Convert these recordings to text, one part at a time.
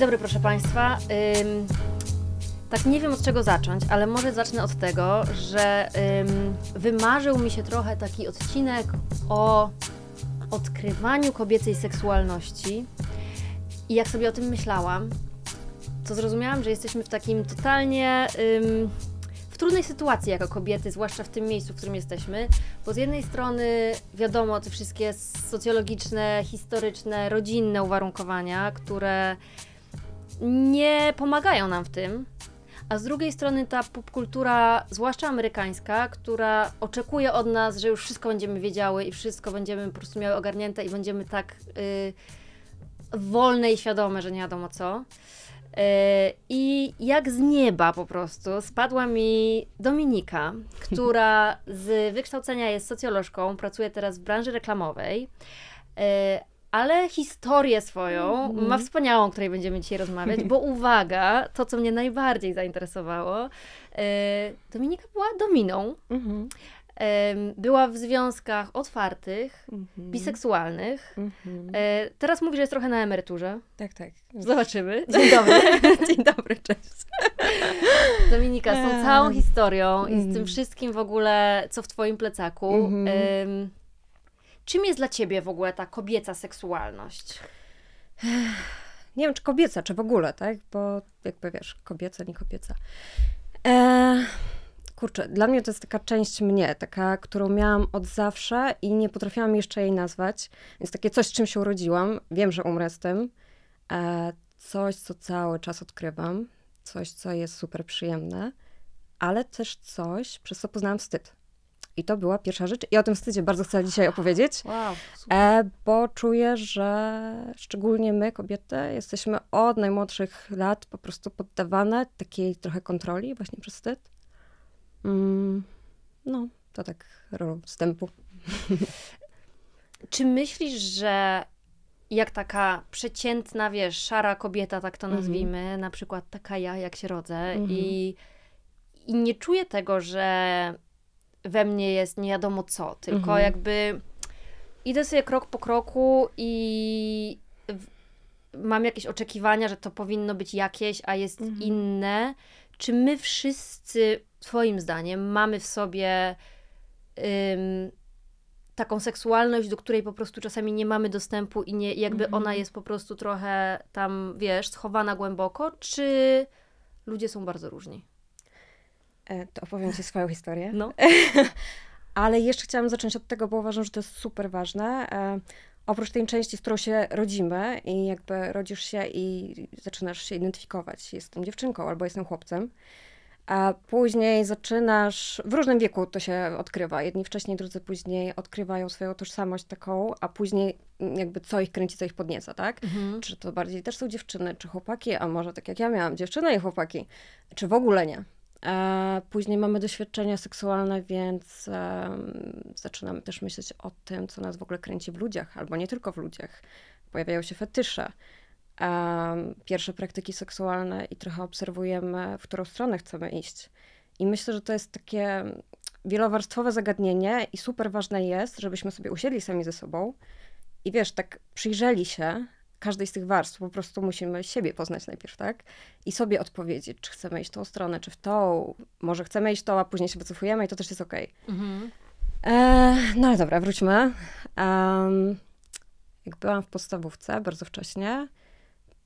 Dzień dobry, proszę Państwa. Ym, tak nie wiem od czego zacząć, ale może zacznę od tego, że ym, wymarzył mi się trochę taki odcinek o odkrywaniu kobiecej seksualności. I jak sobie o tym myślałam, to zrozumiałam, że jesteśmy w takim totalnie ym, w trudnej sytuacji jako kobiety, zwłaszcza w tym miejscu, w którym jesteśmy. Bo z jednej strony wiadomo te wszystkie socjologiczne, historyczne, rodzinne uwarunkowania, które nie pomagają nam w tym. A z drugiej strony ta popkultura, zwłaszcza amerykańska, która oczekuje od nas, że już wszystko będziemy wiedziały i wszystko będziemy po prostu miały ogarnięte i będziemy tak y, wolne i świadome, że nie wiadomo co. Y, I jak z nieba po prostu spadła mi Dominika, która z wykształcenia jest socjolożką, pracuje teraz w branży reklamowej. Y, ale historię swoją mm. ma wspaniałą, o której będziemy dzisiaj rozmawiać, bo uwaga, to co mnie najbardziej zainteresowało, e, Dominika była dominą. Mm-hmm. była w związkach otwartych, mm-hmm. biseksualnych. Mm-hmm. teraz mówi, że jest trochę na emeryturze. Tak, tak. Zobaczymy. Dzień dobry. Dzień dobry, cześć. Dominika, z tą całą historią i z tym mhm. wszystkim w ogóle, co w twoim plecaku. Mhm. Czym jest dla ciebie w ogóle ta kobieca seksualność? Nie wiem, czy kobieca, czy w ogóle, tak? Bo jakby wiesz, kobieca, nie kobieca. E, kurczę, dla mnie to jest taka część mnie, taka, którą miałam od zawsze i nie potrafiłam jeszcze jej nazwać. Więc takie coś, z czym się urodziłam. Wiem, że umrę z tym. E, coś, co cały czas odkrywam. Coś, co jest super przyjemne. Ale też coś, przez co poznałam wstyd. I to była pierwsza rzecz. I o tym wstydzie bardzo chcę dzisiaj opowiedzieć, wow, e, bo czuję, że szczególnie my, kobiety, jesteśmy od najmłodszych lat po prostu poddawane takiej trochę kontroli właśnie przez wstyd. Mm, no, to tak rolą wstępu. Czy myślisz, że jak taka przeciętna, wiesz, szara kobieta, tak to mhm. nazwijmy, na przykład taka ja, jak się rodzę, mhm. i, i nie czuję tego, że we mnie jest nie wiadomo co, tylko mhm. jakby idę sobie krok po kroku i mam jakieś oczekiwania, że to powinno być jakieś, a jest mhm. inne. Czy my wszyscy, Twoim zdaniem, mamy w sobie ym, taką seksualność, do której po prostu czasami nie mamy dostępu i nie, jakby mhm. ona jest po prostu trochę tam, wiesz, schowana głęboko, czy ludzie są bardzo różni? E, to opowiem Ci swoją historię. No. Ale jeszcze chciałam zacząć od tego, bo uważam, że to jest super ważne. E, oprócz tej części, z którą się rodzimy i jakby rodzisz się i zaczynasz się identyfikować, jestem dziewczynką albo jestem chłopcem, a później zaczynasz, w różnym wieku to się odkrywa. Jedni wcześniej, drudzy później odkrywają swoją tożsamość taką, a później jakby co ich kręci, co ich podnieca, tak? Mhm. Czy to bardziej też są dziewczyny, czy chłopaki, a może tak jak ja miałam, dziewczyny i chłopaki, czy w ogóle nie. E, później mamy doświadczenia seksualne, więc zaczynamy też myśleć o tym, co nas w ogóle kręci w ludziach, albo nie tylko w ludziach. Pojawiają się fetysze, pierwsze praktyki seksualne i trochę obserwujemy, w którą stronę chcemy iść. I myślę, że to jest takie wielowarstwowe zagadnienie i super ważne jest, żebyśmy sobie usiedli sami ze sobą i wiesz, tak przyjrzeli się każdej z tych warstw. Po prostu musimy siebie poznać najpierw, tak? I sobie odpowiedzieć, czy chcemy iść w tą stronę, czy w tą. Może chcemy iść to, tą, a później się wycofujemy i to też jest okej. Okay. Mhm. E, no ale dobra, wróćmy. Um, jak byłam w podstawówce, bardzo wcześnie,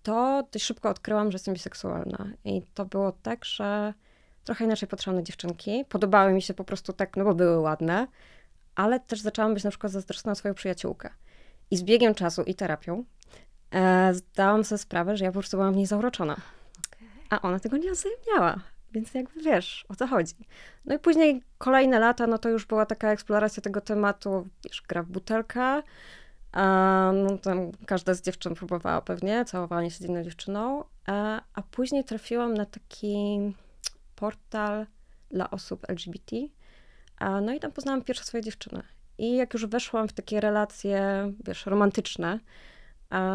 to dość szybko odkryłam, że jestem biseksualna. I to było tak, że trochę inaczej patrzyłam na dziewczynki. Podobały mi się po prostu tak, no bo były ładne, ale też zaczęłam być na przykład zazdrosna o swoją przyjaciółkę. I z biegiem czasu i terapią E, zdałam sobie sprawę, że ja po prostu byłam w niej zauroczona. A ona tego nie oznajmiała. Więc jakby wiesz, o co chodzi. No i później kolejne lata, no to już była taka eksploracja tego tematu, wiesz, gra w butelkę. A, no tam każda z dziewczyn próbowała pewnie, całowanie się z inną dziewczyną. A, e, a później trafiłam na taki portal dla osób LGBT. A, no i tam poznałam pierwsze swoje dziewczyny. I jak już weszłam w takie relacje, wiesz, romantyczne,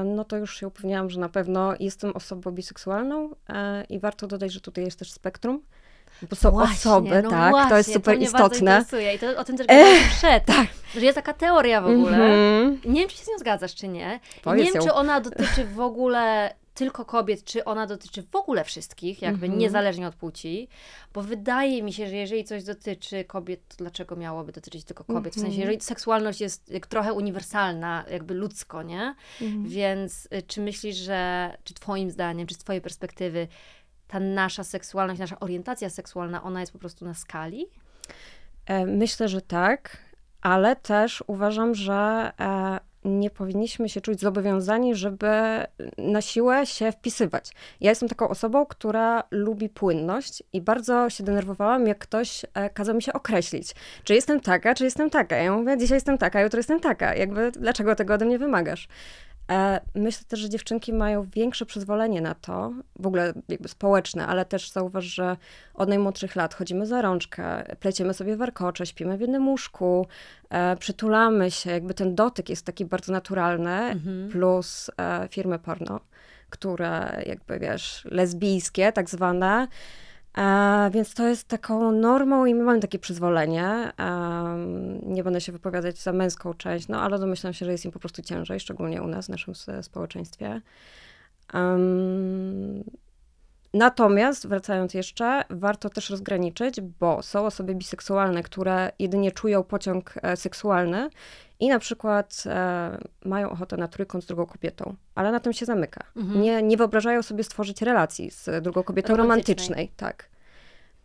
no to już się upewniałam, że na pewno jestem osobą biseksualną e, i warto dodać, że tutaj jest też spektrum. Bo są właśnie, osoby, no tak, właśnie, to jest super to istotne. I to, o tym też gadałam przed, tak. że jest taka teoria w ogóle. Mm -hmm. Nie wiem, czy się z nią zgadzasz, czy nie. nie wiem, ją. czy ona dotyczy w ogóle tylko kobiet, czy ona dotyczy w ogóle wszystkich, jakby mm -hmm. niezależnie od płci, bo wydaje mi się, że jeżeli coś dotyczy kobiet, to dlaczego miałoby dotyczyć tylko kobiet? Mm -hmm. W sensie, mhm. jeżeli seksualność jest trochę uniwersalna, jakby ludzko, nie? Mm -hmm. Więc y, czy myślisz, że, czy twoim zdaniem, czy z twojej perspektywy, ta nasza seksualność, nasza orientacja seksualna, ona jest po prostu na skali? E, myślę, że tak, ale też uważam, że e, nie powinniśmy się czuć zobowiązani, żeby na siłę się wpisywać. Ja jestem taką osobą, która lubi płynność i bardzo się denerwowałam, jak ktoś e, kazał mi się określić, czy jestem taka, czy jestem taka. Ja mówię, dzisiaj jestem taka, jutro jestem taka. Jakby, dlaczego tego ode mnie wymagasz? E, myślę też, że dziewczynki mają większe przyzwolenie na to, w ogóle jakby społeczne, ale też zauważ, że od najmłodszych lat chodzimy za rączkę, pleciemy sobie warkocze, śpimy w jednym łóżku, e, przytulamy się, jakby ten dotyk jest taki bardzo naturalny, mhm. plus e, firmy porno, które jakby wiesz, lesbijskie tak zwane, więc to jest taką normą i my mamy takie przyzwolenie. nie będę się wypowiadać za męską część, no ale domyślam się, że jest im po prostu ciężej, szczególnie u nas, w naszym społeczeństwie. Um, Natomiast, wracając jeszcze, warto też rozgraniczyć, bo są osoby biseksualne, które jedynie czują pociąg e, seksualny i na przykład e, mają ochotę na trójkąt z drugą kobietą, ale na tym się zamyka. Mhm. Nie, nie wyobrażają sobie stworzyć relacji z e, drugą kobietą romantycznej, romantycznej tak.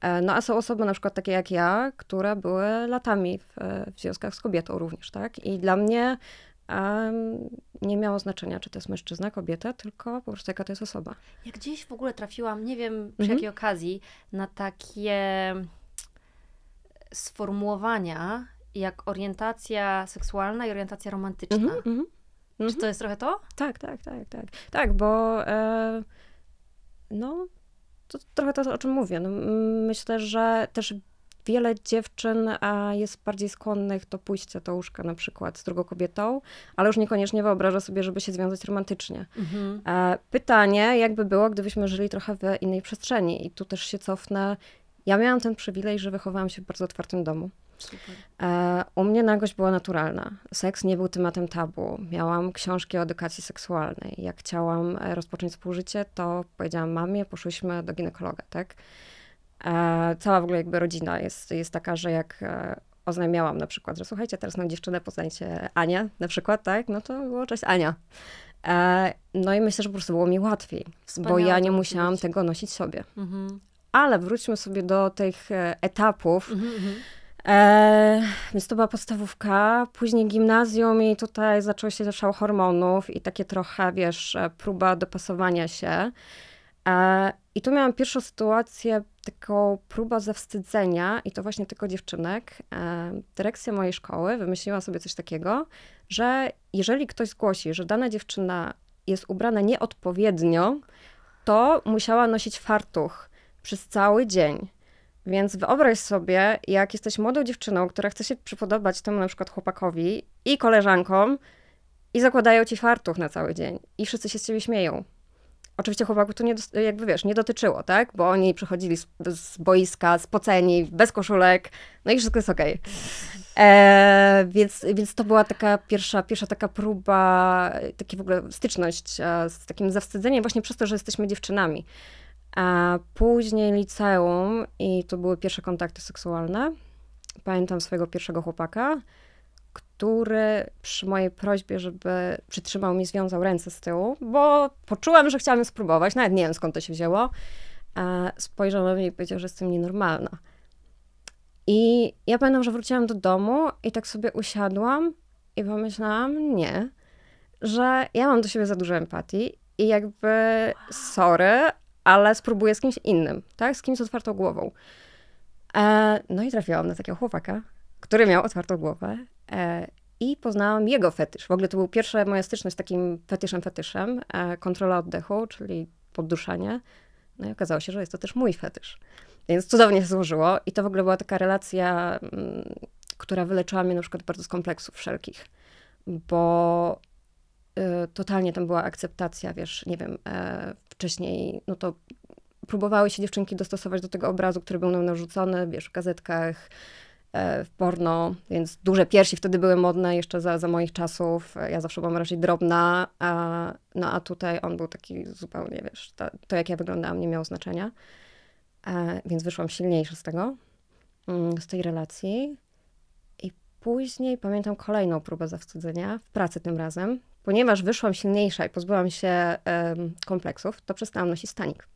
E, no a są osoby na przykład takie jak ja, które były latami w, e, w związkach z kobietą również, tak? I dla mnie nie miało znaczenia, czy to jest mężczyzna, kobieta, tylko po prostu jaka to jest osoba. Ja gdzieś w ogóle trafiłam, nie wiem przy mm -hmm. jakiej okazji, na takie sformułowania, jak orientacja seksualna i orientacja romantyczna. Mm -hmm, mm -hmm. Czy mhm. to jest trochę to? Tak, tak, tak, tak. Tak, bo e, no, to trochę to, o czym mówię. No, myślę, że też wiele dziewczyn a jest bardziej skłonnych do pójścia do łóżka na przykład z drugą kobietą, ale już niekoniecznie wyobraża sobie, żeby się związać romantycznie. Mhm. E, pytanie, jakby było, gdybyśmy żyli trochę w innej przestrzeni i tu też się cofnę. Ja miałam ten przywilej, że wychowałam się w bardzo otwartym domu. Super. E, u mnie nagość była naturalna. Seks nie był tematem tabu. Miałam książki o edukacji seksualnej. Jak chciałam e, rozpocząć współżycie, to powiedziałam mamie, poszłyśmy do ginekologa, tak? E, cała w ogóle jakby rodzina jest, jest taka, że jak oznajmiałam na przykład, że słuchajcie, teraz mam dziewczynę, poznajcie Ania, na przykład, tak? No to było cześć Ania. No i myślę, że po prostu było mi łatwiej, Wspaniałe, bo ja nie musiałam tego nosić sobie. Mhm. Ale wróćmy sobie do tych etapów. Mhm, mhm. E, więc to była podstawówka. Później gimnazjum i tutaj zaczął się szał hormonów i takie trochę, wiesz, e, próba dopasowania się. E, I tu miałam pierwszą sytuację, taką próbę zawstydzenia i to właśnie tylko dziewczynek. E, dyrekcja mojej szkoły wymyśliła sobie coś takiego, że jeżeli ktoś zgłosi, że dana dziewczyna jest ubrana nieodpowiednio, to musiała nosić fartuch przez cały dzień. Więc wyobraź sobie, jak jesteś młodą dziewczyną, która chce się przypodobać temu na przykład chłopakowi i koleżankom i zakładają ci fartuch na cały dzień i wszyscy się z ciebie śmieją. Oczywiście chłopaków to nie, jakby wiesz, nie dotyczyło, tak? Bo oni przychodzili z, z boiska, spoceni, bez koszulek, no i wszystko jest okej. Okay. E, więc, więc to była taka pierwsza, pierwsza taka próba, taka w ogóle styczność e, z takim zawstydzeniem właśnie przez to, że jesteśmy dziewczynami. A później liceum i to były pierwsze kontakty seksualne. Pamiętam swojego pierwszego chłopaka, który przy mojej prośbie, żeby przytrzymał mi, związał ręce z tyłu, bo poczułam, że chciałam spróbować, nawet nie wiem skąd to się wzięło. A spojrzał na mnie i powiedział, że jestem nienormalna. I ja pamiętam, że wróciłam do domu i tak sobie usiadłam i pomyślałam, nie, że ja mam do siebie za dużo empatii i jakby sorry, ale spróbuję z kimś innym, tak? Z kimś z otwartą głową. E, no i trafiłam na takiego chłopaka, który miał otwartą głowę e, i poznałam jego fetysz. W ogóle to był pierwsza moja styczność z takim fetyszem fetyszem, e, kontrola oddechu, czyli podduszanie. No i okazało się, że jest to też mój fetysz. Więc cudownie się złożyło i to w ogóle była taka relacja, m, mm, która wyleczyła mnie na przykład bardzo z kompleksów wszelkich. Bo Y, totalnie tam była akceptacja, wiesz, nie wiem, e, wcześniej, no to próbowały się dziewczynki dostosować do tego obrazu, który był nam narzucony, wiesz, w gazetkach, e, w porno, więc duże piersi wtedy były modne jeszcze za, za moich czasów. E, ja zawsze byłam raczej drobna, a, no a tutaj on był taki zupełnie, wiesz, to jak ja wyglądałam nie miało znaczenia. więc wyszłam silniejsza z tego, mm, z tej relacji. I później pamiętam kolejną próbę zawstydzenia, w pracy tym razem ponieważ wyszłam silniejsza i pozbyłam się um, kompleksów, to przestałam nosić stanik.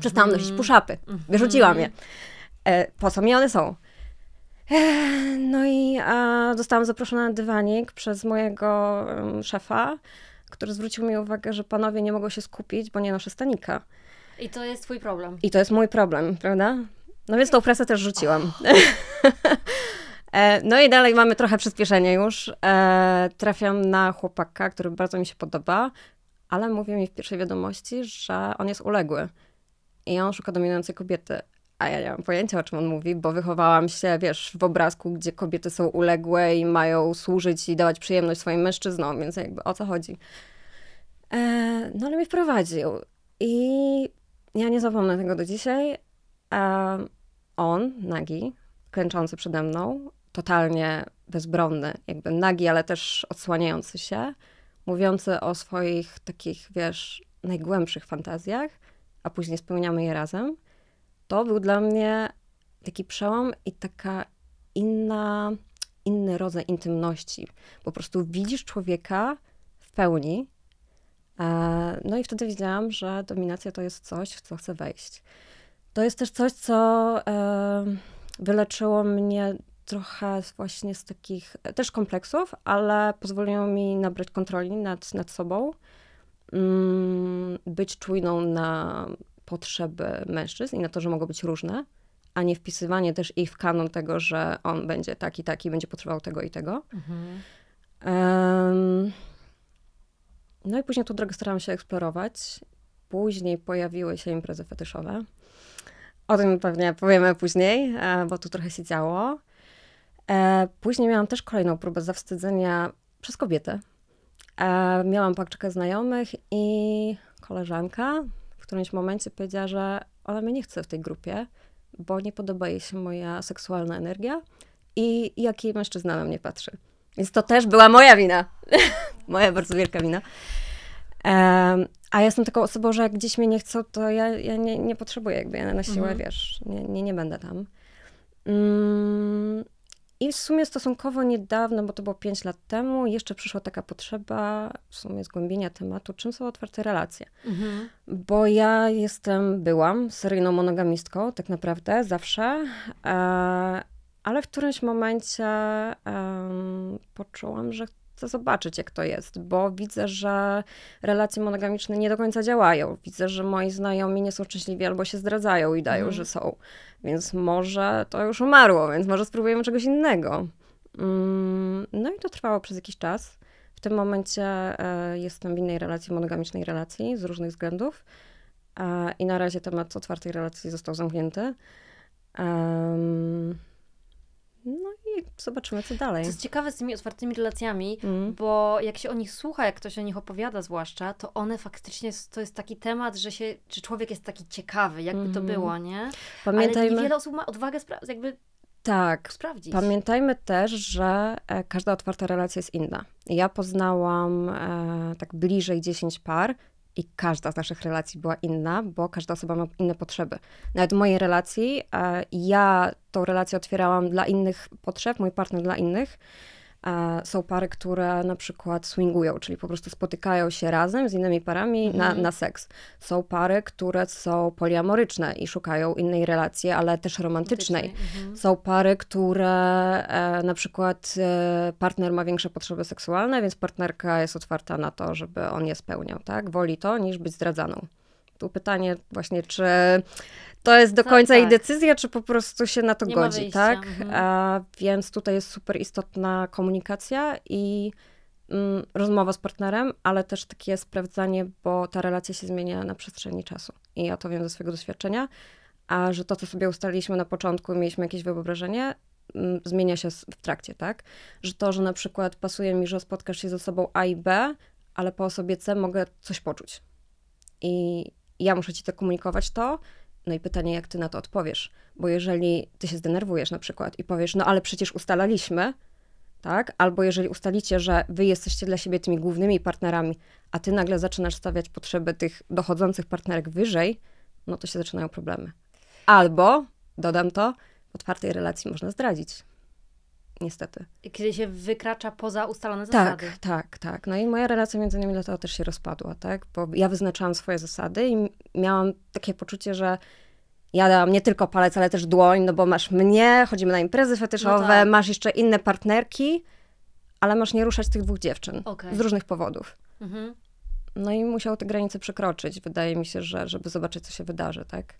Przestałam nosić mhm. puszapy. Wyrzuciłam je. Mhm. E, po co mi one są? E, no i a, zostałam zaproszona na dywanik przez mojego um, szefa, który zwrócił mi uwagę, że panowie nie mogą się skupić, bo nie noszę stanika. I to jest twój problem. I to jest mój problem, prawda? No więc tą presę też rzuciłam. Oh. E, no i dalej mamy trochę przyspieszenie już. E, trafiam na chłopaka, który bardzo mi się podoba, ale mówi mi w pierwszej wiadomości, że on jest uległy i on szuka dominującej kobiety. A ja nie mam pojęcia, o czym on mówi, bo wychowałam się, wiesz, w obrazku, gdzie kobiety są uległe i mają służyć i dawać przyjemność swoim mężczyznom, więc jakby o co chodzi. E, no ale mnie wprowadził i ja nie zapomnę tego do dzisiaj. on, nagi, klęczący przede mną, totalnie bezbronny, jakby nagi, ale też odsłaniający się, mówiący o swoich takich, wiesz, najgłębszych fantazjach, a później spełniamy je razem, to był dla mnie taki przełom i taka inna, inny rodzaj intymności. Po prostu widzisz człowieka w pełni. E, no i wtedy wiedziałam, że dominacja to jest coś, w co chcę wejść. To jest też coś, co e, wyleczyło mnie trochę właśnie z takich e, też kompleksów, ale pozwoliło mi nabrać kontroli nad, nad sobą, mm, być czujną na potrzeby mężczyzn i na to, że mogą być różne, a nie wpisywanie też ich w kanon tego, że on będzie taki, taki, będzie potrzebował tego i tego. Mhm. Um, no i później tą drogę starałam się eksplorować. Później pojawiły się imprezy fetyszowe. O tym pewnie powiemy później, e, bo tu trochę się działo. E, później miałam też kolejną próbę zawstydzenia przez kobietę. E, miałam paczkę znajomych i koleżanka w którymś momencie powiedziała, że ona mnie nie chce w tej grupie, bo nie podoba jej się moja seksualna energia i jaki mężczyzna na mnie patrzy. Więc to też była moja wina. moja bardzo wielka wina. E, a ja jestem taką osobą, że jak gdzieś mnie nie chcą, to ja, ja nie, nie, potrzebuję jakby, ja na siłę, mhm. wiesz, nie, nie, nie będę tam. Um, i w sumie stosunkowo niedawno, bo to było 5 lat temu, jeszcze przyszła taka potrzeba w sumie zgłębienia tematu, czym są otwarte relacje. Mhm. Bo ja jestem, byłam seryjną monogamistką, tak naprawdę, zawsze. E, ale w którymś momencie poczułam, że chcę zobaczyć, jak to jest, bo widzę, że relacje monogamiczne nie do końca działają. Widzę, że moi znajomi nie są szczęśliwi albo się zdradzają i dają, mm. że są. Więc może to już umarło, więc może spróbujemy czegoś innego. Mm, no i to trwało przez jakiś czas. W tym momencie e, jestem w innej relacji, monogamicznej relacji z różnych względów. E, I na razie temat otwartej relacji został zamknięty. No i i zobaczymy, co dalej. To jest ciekawe z tymi otwartymi relacjami, mm. bo jak się o nich słucha, jak ktoś o nich opowiada zwłaszcza, to one faktycznie, to jest taki temat, że się, czy człowiek jest taki ciekawy, jakby mm. to było, nie? Pamiętajmy... Ale wiele osób ma odwagę sprawdzić, jakby tak. Sprawdzić. Pamiętajmy też, że e, każda otwarta relacja jest inna. Ja poznałam e, tak bliżej 10 par, i każda z naszych relacji była inna, bo każda osoba ma inne potrzeby. Nawet w mojej relacji e, ja tą relację otwierałam dla innych potrzeb, mój partner dla innych. Są pary, które na przykład swingują, czyli po prostu spotykają się razem z innymi parami na, mhm. na seks. Są pary, które są poliamoryczne i szukają innej relacji, ale też romantycznej. Mhm. Są pary, które e, na przykład e, partner ma większe potrzeby seksualne, więc partnerka jest otwarta na to, żeby on je spełniał. Tak? Woli to niż być zdradzaną. Tu pytanie właśnie, czy to jest do tak, końca tak. jej decyzja, czy po prostu się na to nie godzi, tak? Mhm. A, więc tutaj jest super istotna komunikacja i mm, rozmowa z partnerem, ale też takie sprawdzanie, bo ta relacja się zmienia na przestrzeni czasu. I ja to wiem ze swojego doświadczenia, a że to, co sobie ustaliliśmy na początku, mieliśmy jakieś wyobrażenie, mm, zmienia się w trakcie, tak? Że to, że na przykład pasuje mi, że spotkasz się ze sobą A i B, ale po osobie C mogę coś poczuć. I ja muszę ci to komunikować to, no i pytanie, jak ty na to odpowiesz? Bo jeżeli ty się zdenerwujesz na przykład i powiesz, no ale przecież ustalaliśmy, tak? Albo jeżeli ustalicie, że wy jesteście dla siebie tymi głównymi partnerami, a ty nagle zaczynasz stawiać potrzeby tych dochodzących partnerek wyżej, no to się zaczynają problemy. Albo, dodam to, w otwartej relacji można zdradzić niestety. Kiedy się wykracza poza ustalone tak, zasady. Tak, tak, tak. No i moja relacja między nimi dlatego też się rozpadła, tak? Bo ja wyznaczałam swoje zasady i miałam takie poczucie, że ja dałam nie tylko palec, ale też dłoń, no bo masz mnie, chodzimy na imprezy fetyszowe, no tak. masz jeszcze inne partnerki, ale masz nie ruszać tych dwóch dziewczyn. Okay. Z różnych powodów. Mhm. No i musiał te granice przekroczyć, wydaje mi się, że żeby zobaczyć, co się wydarzy, tak?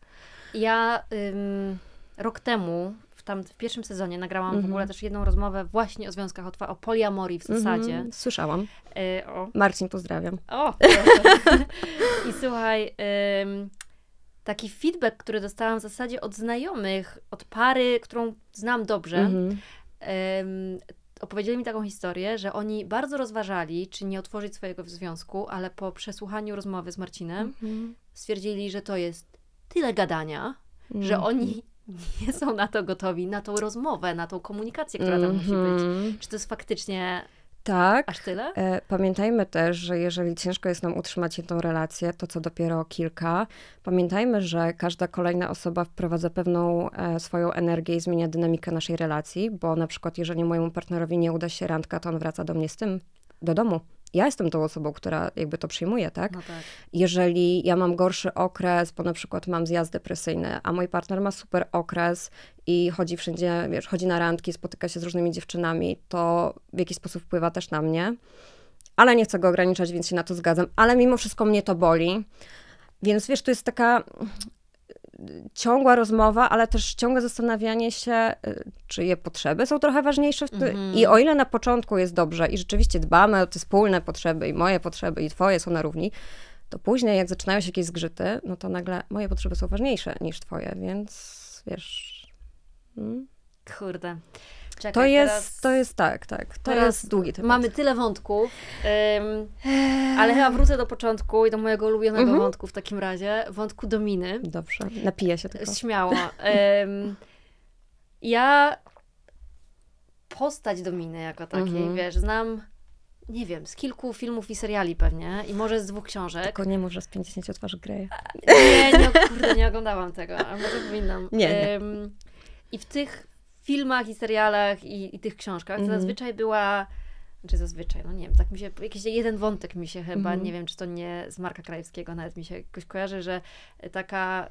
Ja ym, rok temu tam w pierwszym sezonie nagrałam mm -hmm. w ogóle mhm. też jedną rozmowę właśnie o związkach o poliamorii w mhm. zasadzie. Mm -hmm. Słyszałam. Y, o. Marcin, pozdrawiam. O! I słuchaj, ym, taki feedback, który dostałam w zasadzie od znajomych, od pary, którą znam dobrze, mm -hmm. ym, opowiedzieli mi taką historię, że oni bardzo rozważali, czy nie otworzyć swojego związku, ale po przesłuchaniu rozmowy z Marcinem mm -hmm. stwierdzili, że to jest tyle gadania, mm -hmm. że mhm. oni nie są na to gotowi, na tą rozmowę, na tą komunikację, która tam mm-hmm. musi być. Mhm. Czy to jest faktycznie tak. Aż tyle? E, pamiętajmy też, że jeżeli ciężko jest nam utrzymać jedną relację, to co dopiero kilka. Pamiętajmy, że każda kolejna osoba wprowadza pewną e, swoją energię i zmienia dynamikę naszej relacji, bo na przykład jeżeli mojemu partnerowi nie uda się randka, to on wraca do mnie z tym, do domu ja jestem tą osobą, która jakby to przyjmuje, tak? No tak? Jeżeli ja mam gorszy okres, bo na przykład mam zjazd depresyjny, a mój partner ma super okres i chodzi wszędzie, wiesz, chodzi na randki, spotyka się z różnymi dziewczynami, to w jakiś sposób wpływa też na mnie. Ale nie chcę go ograniczać, więc się na to zgadzam. Ale mimo wszystko mnie to boli. Więc wiesz, to jest taka ciągła rozmowa, ale też ciągłe zastanawianie się, e, czyje potrzeby są trochę ważniejsze. Mhm. I o ile na początku jest dobrze i rzeczywiście dbamy o te wspólne potrzeby i moje potrzeby i twoje są na równi, to później jak zaczynają się jakieś zgrzyty, no to nagle moje potrzeby są ważniejsze niż twoje, więc wiesz... Hmm? Kurde. Czekaj, to, jest, to jest tak, tak. To jest długi temat. Mamy tyle wątków, um, ale chyba wrócę do początku i do mojego ulubionego mm -hmm. wątku w takim razie, wątku Dominy. Dobrze, napiję się tylko. Śmiało. Um, ja postać Dominy jako takiej, mm -hmm. wiesz, znam nie wiem, z kilku filmów i seriali pewnie i może z dwóch książek. Tylko nie może z 50 twarzy Greya. Nie, nie, kurde, nie oglądałam tego, a może powinnam. Nie, nie. Um, I w tych filmach i serialach i, i tych książkach, mm. zazwyczaj była czy znaczy zazwyczaj, no nie wiem, tak mi się, jakiś jeden wątek mi się chyba, mm. nie wiem, czy to nie z Marka Krajewskiego, nawet mi się jakoś kojarzy, że e, taka,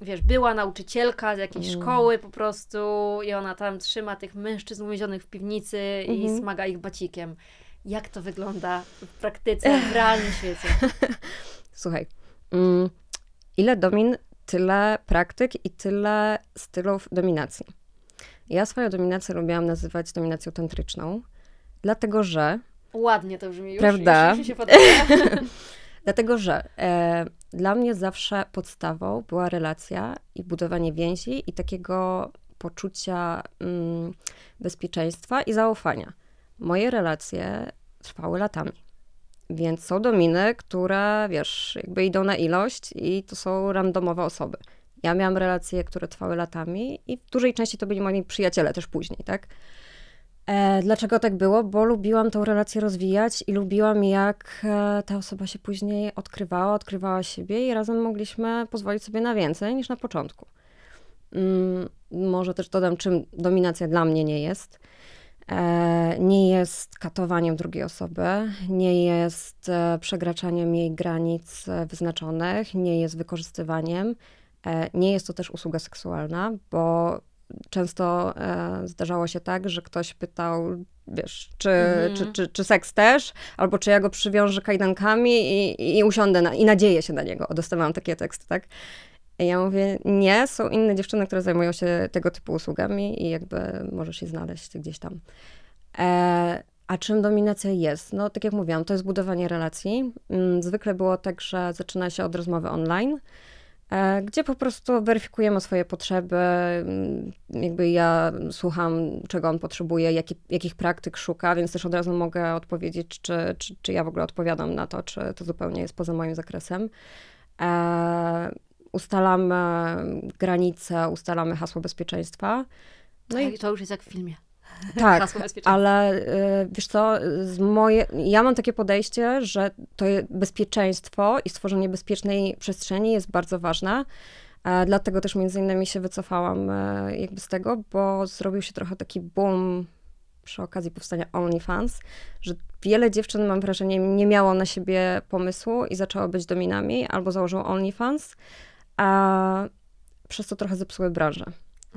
wiesz, była nauczycielka z jakiejś mm. szkoły po prostu i ona tam trzyma tych mężczyzn umiezionych w piwnicy mm i mhm. smaga ich bacikiem. Jak to wygląda w praktyce, w realnym świecie? Słuchaj, mm, ile domin, tyle praktyk i tyle stylów dominacji. Ja swoją dominację lubiłam nazywać dominacją tantryczną, dlatego że. Ładnie to brzmi już. Prawda? Już, już się dlatego że e, dla mnie zawsze podstawą była relacja i budowanie więzi i takiego poczucia mm, bezpieczeństwa i zaufania. Moje relacje trwały latami. Więc są dominy, które, wiesz, jakby idą na ilość i to są randomowe osoby. Ja miałam relacje, które trwały latami i w dużej części to byli moi przyjaciele też później, tak? E, dlaczego tak było? Bo lubiłam tą relację rozwijać i lubiłam, jak e, ta osoba się później odkrywała, odkrywała siebie i razem mogliśmy pozwolić sobie na więcej niż na początku. Mm, może też dodam, czym dominacja dla mnie nie jest. E, nie jest katowaniem drugiej osoby, nie jest e, przekraczaniem jej granic wyznaczonych, nie jest wykorzystywaniem, E, nie jest to też usługa seksualna, bo często e, zdarzało się tak, że ktoś pytał, wiesz, czy, mhm. czy, czy, czy seks też, albo czy ja go przywiążę kajdankami i, i usiądę na, i nadzieję się na niego. Dostawałam takie teksty, tak? ja mówię, nie, są inne dziewczyny, które zajmują się tego typu usługami i jakby możesz je znaleźć gdzieś tam. E, a czym dominacja jest? No, tak jak mówiłam, to jest budowanie relacji. Mm, zwykle było tak, że zaczyna się od rozmowy online. E, gdzie po prostu weryfikujemy swoje potrzeby. Mm, jakby ja słucham, czego on potrzebuje, jaki, jakich praktyk szuka, więc też od razu mogę odpowiedzieć, czy, czy, czy ja w ogóle odpowiadam na to, czy to zupełnie jest poza moim zakresem. E, ustalamy granice, ustalamy hasło bezpieczeństwa. No i tak, to już jest jak w filmie. Tak, ale y, wiesz co, moje, ja mam takie podejście, że to bezpieczeństwo i stworzenie bezpiecznej przestrzeni jest bardzo ważne. E, dlatego też między innymi się wycofałam e, jakby z tego, bo zrobił się trochę taki boom przy okazji powstania OnlyFans, że wiele dziewczyn, mam wrażenie, nie miało na siebie pomysłu i zaczęło być dominami albo założyło OnlyFans, a przez to trochę zepsuły branżę.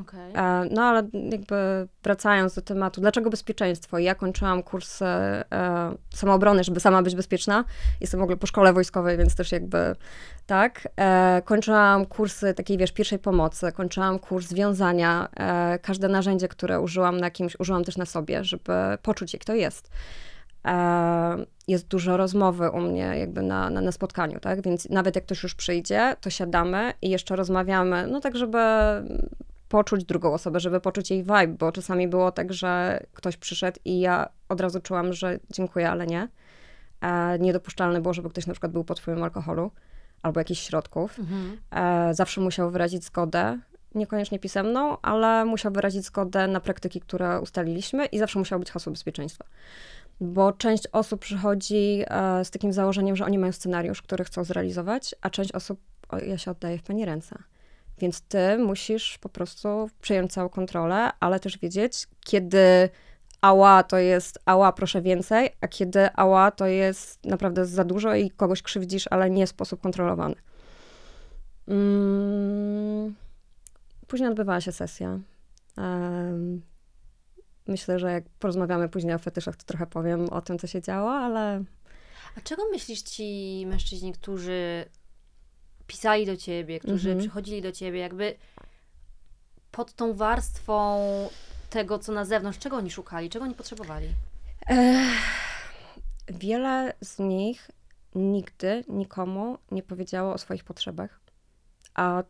Okay. E, no ale jakby wracając do tematu, dlaczego bezpieczeństwo? Ja kończyłam kurs e, e, samoobrony, żeby sama być bezpieczna. Jestem w ogóle po szkole wojskowej, więc też jakby tak. E, kończyłam kursy takiej, wiesz, pierwszej pomocy, kończyłam kurs wiązania. E, każde narzędzie, które użyłam na kimś, użyłam też na sobie, żeby poczuć, jak to jest. E, jest dużo rozmowy u mnie jakby na, na, na spotkaniu, tak? Więc nawet jak ktoś już przyjdzie, to siadamy i jeszcze rozmawiamy, no tak, żeby poczuć drugą osobę, żeby poczuć jej vibe, bo czasami było tak, że ktoś przyszedł i ja od razu czułam, że dziękuję, ale nie. E, niedopuszczalne było, żeby ktoś na przykład był pod wpływem alkoholu albo jakichś środków. Mhm. E, zawsze musiał wyrazić zgodę, niekoniecznie pisemną, ale musiał wyrazić zgodę na praktyki, które ustaliliśmy i zawsze musiało być hasło bezpieczeństwa. Bo część osób przychodzi e, z takim założeniem, że oni mają scenariusz, który chcą zrealizować, a część osób, o, ja się oddaję w pani ręce. Więc ty musisz po prostu przejąć całą kontrolę, ale też wiedzieć, kiedy ała to jest ała, proszę więcej, a kiedy ała to jest naprawdę za dużo i kogoś krzywdzisz, ale nie w sposób kontrolowany. Mm, później odbywała się sesja. Myślę, że jak porozmawiamy później o fetyszach, to trochę powiem o tym, co się działo, ale. A czego myślisz ci mężczyźni, którzy pisali do ciebie, którzy mhm. przychodzili do ciebie, jakby pod tą warstwą tego, co na zewnątrz, czego oni szukali, czego oni potrzebowali? Ech, wiele z nich nigdy nikomu nie powiedziało o swoich potrzebach. A e,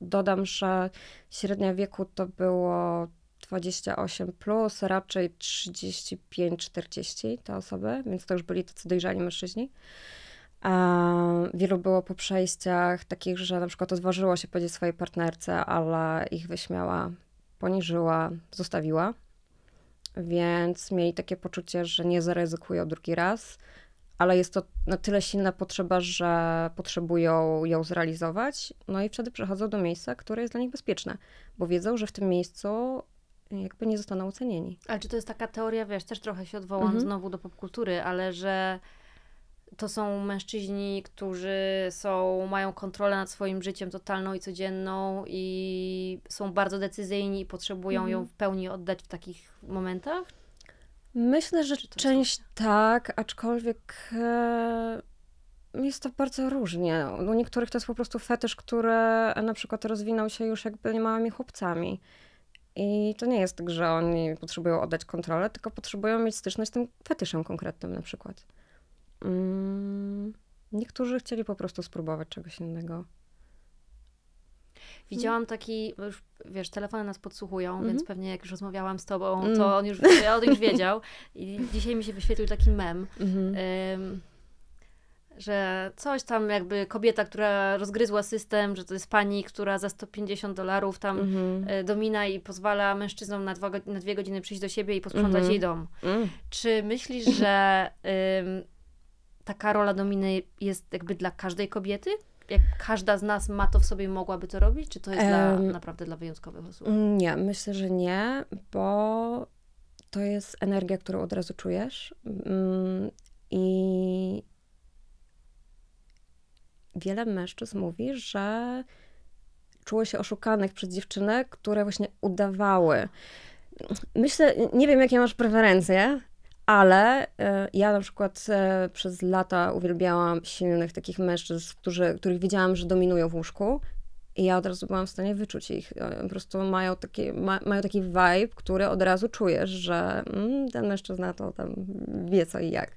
dodam, że średnia wieku to było 28 plus, raczej 35-40 te osoby, więc to już byli tacy dojrzani mężczyźni. Wielu było po przejściach takich, że na przykład odważyło się powiedzieć swojej partnerce, ale ich wyśmiała, poniżyła, zostawiła. Więc mieli takie poczucie, że nie zaryzykują drugi raz, ale jest to na tyle silna potrzeba, że potrzebują ją zrealizować. No i wtedy przechodzą do miejsca, które jest dla nich bezpieczne, bo wiedzą, że w tym miejscu jakby nie zostaną ocenieni. Ale czy to jest taka teoria, wiesz, też trochę się odwołam mhm. znowu do popkultury, ale że to są mężczyźni, którzy są, mają kontrolę nad swoim życiem totalną i codzienną i są bardzo decyzyjni i potrzebują mhm. ją w pełni oddać w takich momentach? Myślę, że część tak, aczkolwiek e, jest to bardzo różnie. U niektórych to jest po prostu fetysz, który na przykład rozwinął się już jakby małymi chłopcami. I to nie jest tak, że oni potrzebują oddać kontrolę, tylko potrzebują mieć styczność z tym fetyszem konkretnym na przykład. Mm, niektórzy chcieli po prostu spróbować czegoś innego. Widziałam taki, już, wiesz, telefony nas podsłuchują, mm-hmm. więc mhm. pewnie jak już rozmawiałam z tobą, mm. to on już, on już wiedział. I dzisiaj mi się wyświetlił taki mem, mm-hmm. że coś tam jakby kobieta, która rozgryzła system, że to jest pani, która za 150 dolarów tam mm-hmm. domina i pozwala mężczyznom na, dwa, na dwie godziny przyjść do siebie i posprzątać mhm. jej dom. Mm. Czy myślisz, że taka rola dominy jest jakby dla każdej kobiety? Jak każda z nas ma to w sobie, mogłaby to robić? Czy to jest dla, naprawdę dla wyjątkowych osób? Nie, myślę, że nie, bo to jest energia, którą od razu czujesz. Mm, I wiele mężczyzn mówi, że czuło się oszukanych przez dziewczynek które właśnie udawały. Myślę, nie wiem, jakie masz preferencje, ale e, ja na przykład e, przez lata uwielbiałam silnych takich mężczyzn, którzy, których wiedziałam, że dominują w łóżku. I ja od razu byłam w stanie wyczuć ich. E, po prostu mają taki, ma, mają taki vibe, który od razu czujesz, że mm, ten mężczyzna to tam wie co i jak.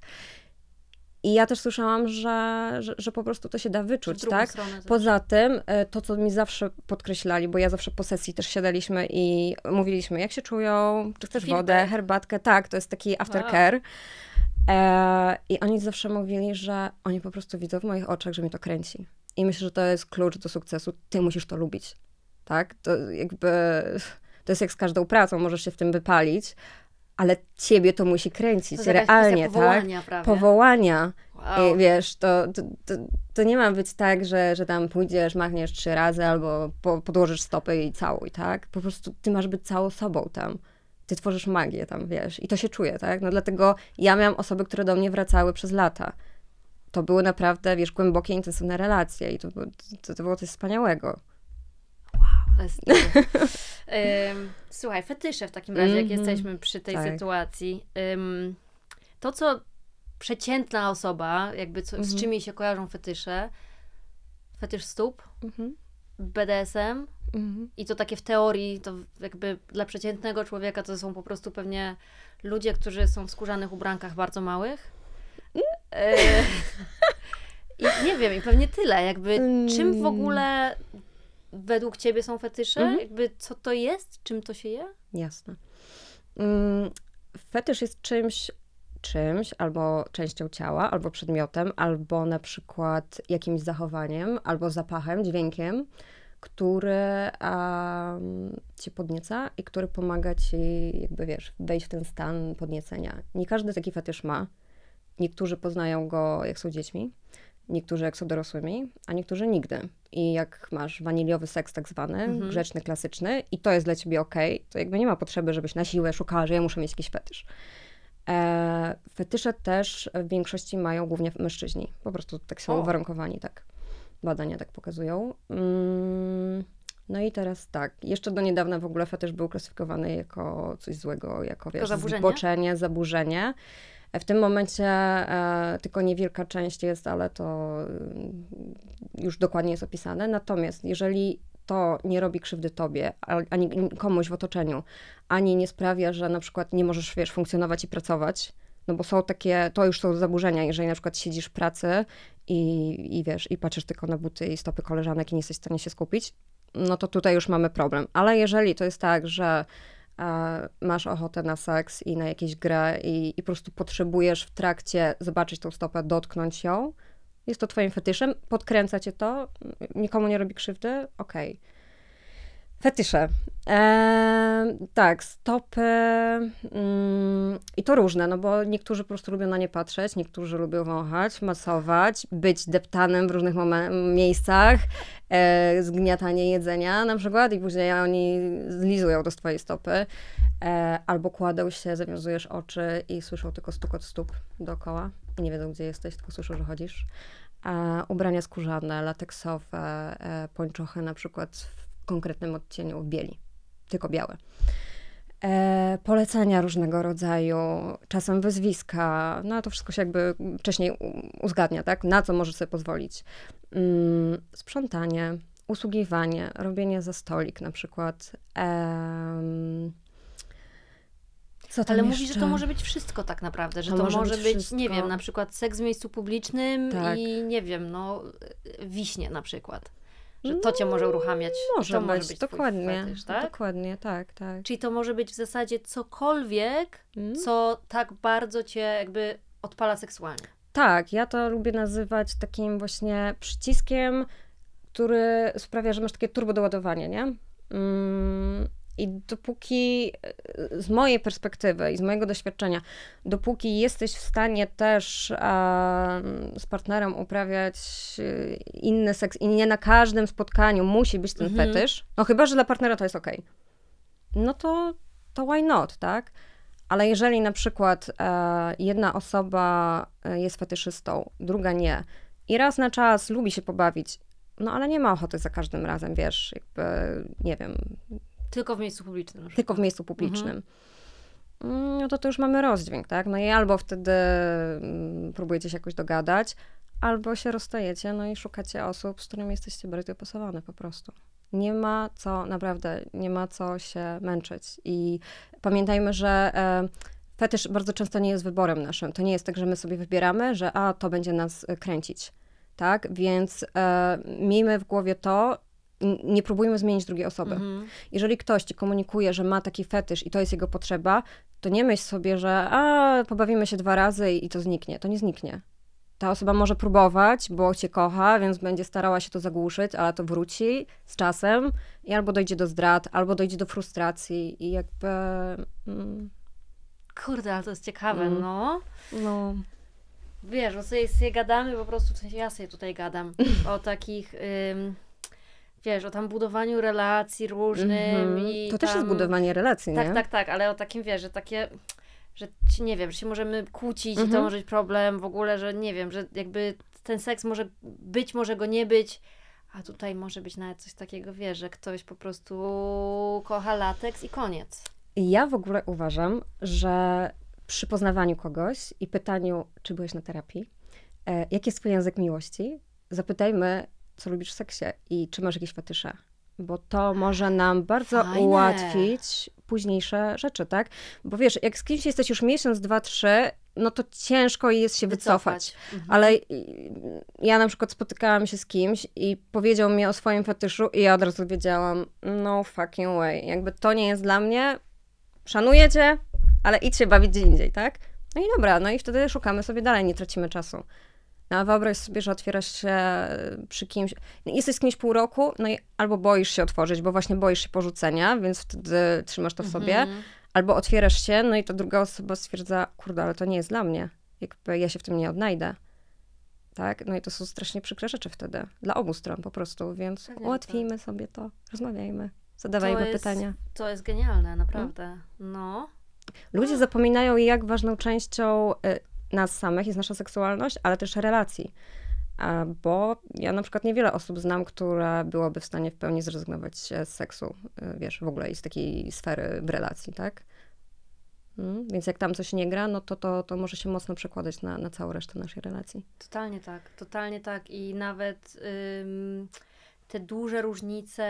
I ja też słyszałam, że, że, że, po prostu to się da wyczuć, tak? Poza tym, e, to co mi zawsze podkreślali, bo ja zawsze po sesji też siadaliśmy i mówiliśmy, jak się czują, czy chcesz wodę, herbatkę, tak, to jest taki aftercare. Wow. E, I oni zawsze mówili, że oni po prostu widzą w moich oczach, że mi to kręci. I myślę, że to jest klucz do sukcesu. Ty musisz to lubić, tak? To jakby, to jest jak z każdą pracą, możesz się w tym wypalić, ale ciebie to musi kręcić, to realnie, tak? Prawie. Powołania. Wow. I wiesz, to, to, to, to, nie ma być tak, że, że tam pójdziesz, machniesz trzy razy albo po, podłożysz stopy i całuj, tak? Po prostu ty masz być całą sobą tam. Ty tworzysz magię tam, wiesz, i to się czuje, tak? No dlatego ja miałam osoby, które do mnie wracały przez lata. To były naprawdę, wiesz, głębokie, intensywne relacje i to, to, to było coś wspaniałego. Wow, to jest... Słuchaj, fetysze w takim razie, mm -hmm. jak mhm. jesteśmy przy tej tak. sytuacji. to, co przeciętna osoba, jakby co, mm -hmm. z mhm. czym jej się kojarzą fetysze, fetysz stóp, mm -hmm. BDSM mhm. i to takie w teorii, to jakby dla przeciętnego człowieka to są po prostu pewnie ludzie, którzy są w skórzanych ubrankach bardzo małych. Mm. E, I nie wiem, i pewnie tyle. Jakby czym w mm. ogóle według ciebie są fetysze? Mhm. Jakby co to jest? Czym to się je? Jasne. Mm, fetysz jest czymś, czymś, albo częścią ciała, albo przedmiotem, albo na przykład jakimś zachowaniem, albo zapachem, dźwiękiem, który um, cię podnieca i który pomaga ci, jakby wiesz, wejść w ten stan podniecenia. Nie każdy taki fetysz ma. Niektórzy poznają go, jak są dziećmi. Niektórzy jak są dorosłymi, a niektórzy nigdy. I jak masz waniliowy seks tak zwany, mhm. grzeczny, klasyczny i to jest dla ciebie ok, to jakby nie ma potrzeby, żebyś na siłę szukała, że ja muszę mieć jakiś fetysz. E, fetysze też w większości mają głównie mężczyźni. Po prostu tak są o. uwarunkowani, tak. Badania tak pokazują. Mm. No i teraz tak, jeszcze do niedawna w ogóle fetysz był klasyfikowany jako coś złego, jako wiesz, zaburzenie? zboczenie, zaburzenie. W tym momencie e, tylko niewielka część jest, ale to mm, już dokładnie jest opisane. Natomiast jeżeli to nie robi krzywdy tobie, ani komuś w otoczeniu, ani nie sprawia, że na przykład nie możesz wiesz, funkcjonować i pracować, no bo są takie, to już są zaburzenia, jeżeli na przykład siedzisz w pracy i, i wiesz, i patrzysz tylko na buty i stopy koleżanek i nie jesteś w stanie się skupić, no to tutaj już mamy problem. Ale jeżeli to jest tak, że masz ochotę na seks i na jakieś grę i, i po prostu potrzebujesz w trakcie zobaczyć tą stopę, dotknąć ją, jest to twoim fetyszem, podkręca cię to, nikomu nie robi krzywdy, okej. Okay. Fetysze. E, tak, stopy mm, i to różne, no bo niektórzy po prostu lubią na nie patrzeć, niektórzy lubią wąchać, masować, być deptanem w różnych miejscach, e, zgniatanie jedzenia na przykład i później oni zlizują do swojej stopy e, albo kładą się, zawiązujesz oczy i słyszą tylko stukot stóp dookoła i nie wiedzą gdzie jesteś, tylko słyszą, że chodzisz. E, ubrania skórzane, lateksowe, e, pończochy na przykład konkretnym odcieniu bieli, tylko białe. E, polecenia różnego rodzaju, czasem wyzwiska, no to wszystko się jakby wcześniej uzgadnia, tak? Na co możesz sobie pozwolić. Mm, sprzątanie, usługiwanie, robienie za stolik na przykład. ale jeszcze? mówi, że to może być wszystko tak naprawdę, że to, to może, może, być, być nie wiem, na przykład seks w miejscu publicznym tak. i nie wiem, no wiśnie na przykład. Że to cię może uruchamiać. Może, to być, może być dokładnie. Fetysz, tak? Dokładnie, tak, tak. Czyli to może być w zasadzie cokolwiek, mm. co tak bardzo cię jakby odpala seksualnie. Tak, ja to lubię nazywać takim właśnie przyciskiem, który sprawia, że masz takie turbo doładowanie, nie? Mm, i dopóki e, z mojej perspektywy i z mojego doświadczenia, dopóki jesteś w stanie też a, z partnerem uprawiać e, inny seks i nie na każdym spotkaniu musi być ten mhm. fetysz, no chyba, że dla partnera to jest ok, no to, to why not, tak? Ale jeżeli na przykład e, jedna osoba e, jest fetyszystą, druga nie, i raz na czas lubi się pobawić, no ale nie ma ochoty za każdym razem, wiesz, jakby, nie wiem, tylko w miejscu publicznym. Tylko w miejscu publicznym. Mhm. Mm, no to to już mamy rozdźwięk, tak? No i albo wtedy mm, próbujecie się jakoś dogadać, albo się rozstajecie, no i szukacie osób, z którymi jesteście bardziej dopasowane po prostu. Nie ma co, naprawdę, nie ma co się męczyć. I pamiętajmy, że e, fetysz bardzo często nie jest wyborem naszym. To nie jest tak, że my sobie wybieramy, że a, to będzie nas e, kręcić. Tak? Więc e, miejmy w głowie to, nie próbujmy zmienić drugiej osoby. Mhm. Jeżeli ktoś ci komunikuje, że ma taki fetysz i to jest jego potrzeba, to nie myśl sobie, że a, pobawimy się dwa razy i, to zniknie. To nie zniknie. Ta osoba może próbować, bo cię kocha, więc będzie starała się to zagłuszyć, ale to wróci z czasem i albo dojdzie do zdrad, albo dojdzie do frustracji i jakby... Mm. Kurde, ale to jest ciekawe, mm. no. No wiesz, bo no sobie, sobie gadamy po prostu, w sensie ja sobie tutaj gadam o takich wiesz, o tam budowaniu relacji różnym mm-hmm. i To tam... też jest budowanie relacji, tak, nie? Tak, tak, tak, ale o takim, wiesz, że takie, że ci, nie wiem, że się możemy kłócić mm-hmm. i to mhm. może być problem w ogóle, że nie wiem, że jakby ten seks może być, może go nie być, a tutaj może być nawet coś takiego, wiesz, że ktoś po prostu kocha lateks i koniec. Ja w ogóle uważam, że przy poznawaniu kogoś i pytaniu, czy byłeś na terapii, e, jaki jest twój język miłości, zapytajmy, co lubisz w seksie i czy masz jakieś fetysze. Bo to może nam bardzo Fajne. ułatwić późniejsze rzeczy, tak? Bo wiesz, jak z kimś jesteś już miesiąc, dwa, trzy, no to ciężko jest się wycofać. wycofać. Mhm. Ale y, ja na przykład spotykałam się z kimś i powiedział mi o swoim fetyszu i ja od razu wiedziałam, no fucking way, jakby to nie jest dla mnie, szanuję cię, ale idź się bawić gdzie indziej, tak? No i dobra, no i wtedy szukamy sobie dalej, nie tracimy czasu. No a wyobraź sobie, że otwierasz się e, przy kimś, no, jesteś z kimś pół roku, no i albo boisz się otworzyć, bo właśnie boisz się porzucenia, więc wtedy trzymasz to w sobie, mhm. albo otwierasz się, no i ta druga osoba stwierdza, kurde, ale to nie jest dla mnie, jakby ja się w tym nie odnajdę. Tak? No i to są strasznie przykre rzeczy wtedy, dla obu stron po prostu, więc tak, ułatwijmy sobie to, rozmawiajmy, zadawajmy to pytania. Jest, to jest genialne, mhm. naprawdę. No. Ludzie zapominają, jak ważną częścią e, nas samych jest nasza seksualność, ale też relacji. Bo ja na przykład niewiele osób znam, które byłoby w stanie w pełni zrezygnować z seksu, y, wiesz, w ogóle i z takiej sfery w relacji, tak? Mm, więc jak tam coś nie gra, no to, to, to może się mocno przekładać na, na całą resztę naszej relacji. Totalnie tak, totalnie tak. I nawet ym, te duże różnice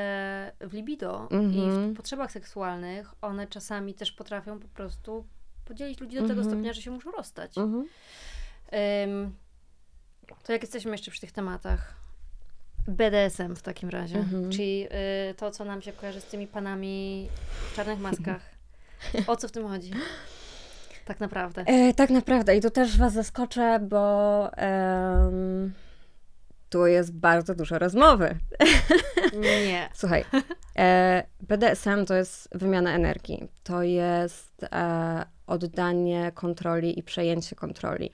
w libido mm -hmm. i w mhm. potrzebach seksualnych, one czasami też potrafią po prostu podzielić ludzi do tego mhm. stopnia, że się muszą rozstać. um, to jak jesteśmy jeszcze przy tych tematach? BDSM w takim razie, mhm. czyli y, to, co nam się kojarzy z tymi panami w czarnych maskach. O co w tym chodzi? Tak naprawdę. E, tak naprawdę. I tu też Was zaskoczę, bo um, tu jest bardzo dużo rozmowy. Nie. Słuchaj, e, BDSM to jest wymiana energii. To jest e, oddanie kontroli i przejęcie kontroli.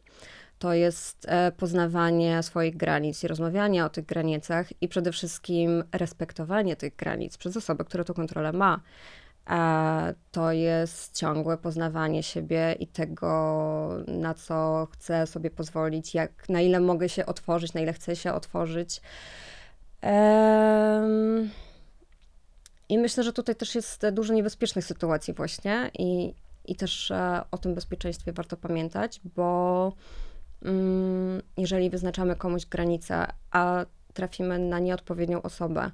To jest e, poznawanie swoich granic i rozmawianie o tych granicach i przede wszystkim respektowanie tych granic przez osobę, która tą kontrolę ma. E, to jest ciągłe poznawanie siebie i tego, na co chcę sobie pozwolić, jak, na ile mogę się otworzyć, na ile chcę się otworzyć. Um... I myślę, że tutaj też jest dużo niebezpiecznych sytuacji właśnie i, i też e, o tym bezpieczeństwie warto pamiętać, bo mm, jeżeli wyznaczamy komuś granicę, a trafimy na nieodpowiednią osobę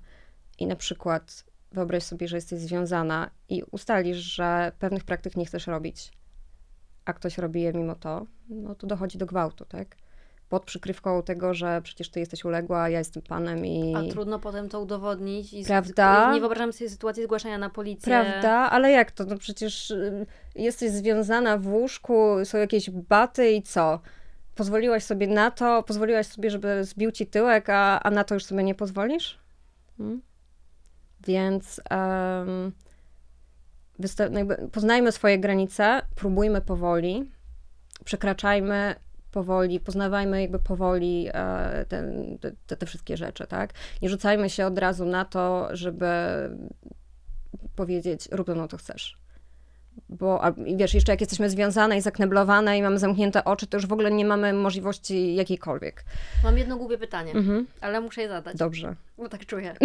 i na przykład wyobraź sobie, że jesteś związana i ustalisz, że pewnych praktyk nie chcesz robić, a ktoś robi je mimo to, no to dochodzi do gwałtu, tak? pod przykrywką tego, że przecież ty jesteś uległa, ja jestem panem i... A trudno potem to udowodnić. I Prawda? Nie wyobrażam sobie sytuacji zgłaszania na policję. Prawda? Ale jak to? No przecież jesteś związana w łóżku, są jakieś baty i co? Pozwoliłaś sobie na to, pozwoliłaś sobie, żeby zbił ci tyłek, a, a na to już sobie nie pozwolisz? Hmm? Więc... Um, poznajmy swoje granice, próbujmy powoli, przekraczajmy powoli, poznawajmy jakby powoli e, te, te wszystkie rzeczy, tak? Nie rzucajmy się od razu na to, żeby powiedzieć, rób to, no to chcesz bo a, wiesz, jeszcze jak jesteśmy związane i zakneblowane i mamy zamknięte oczy, to już w ogóle nie mamy możliwości jakiejkolwiek. Mam jedno głupie pytanie, mhm. ale muszę je zadać. Dobrze. Bo tak czuję.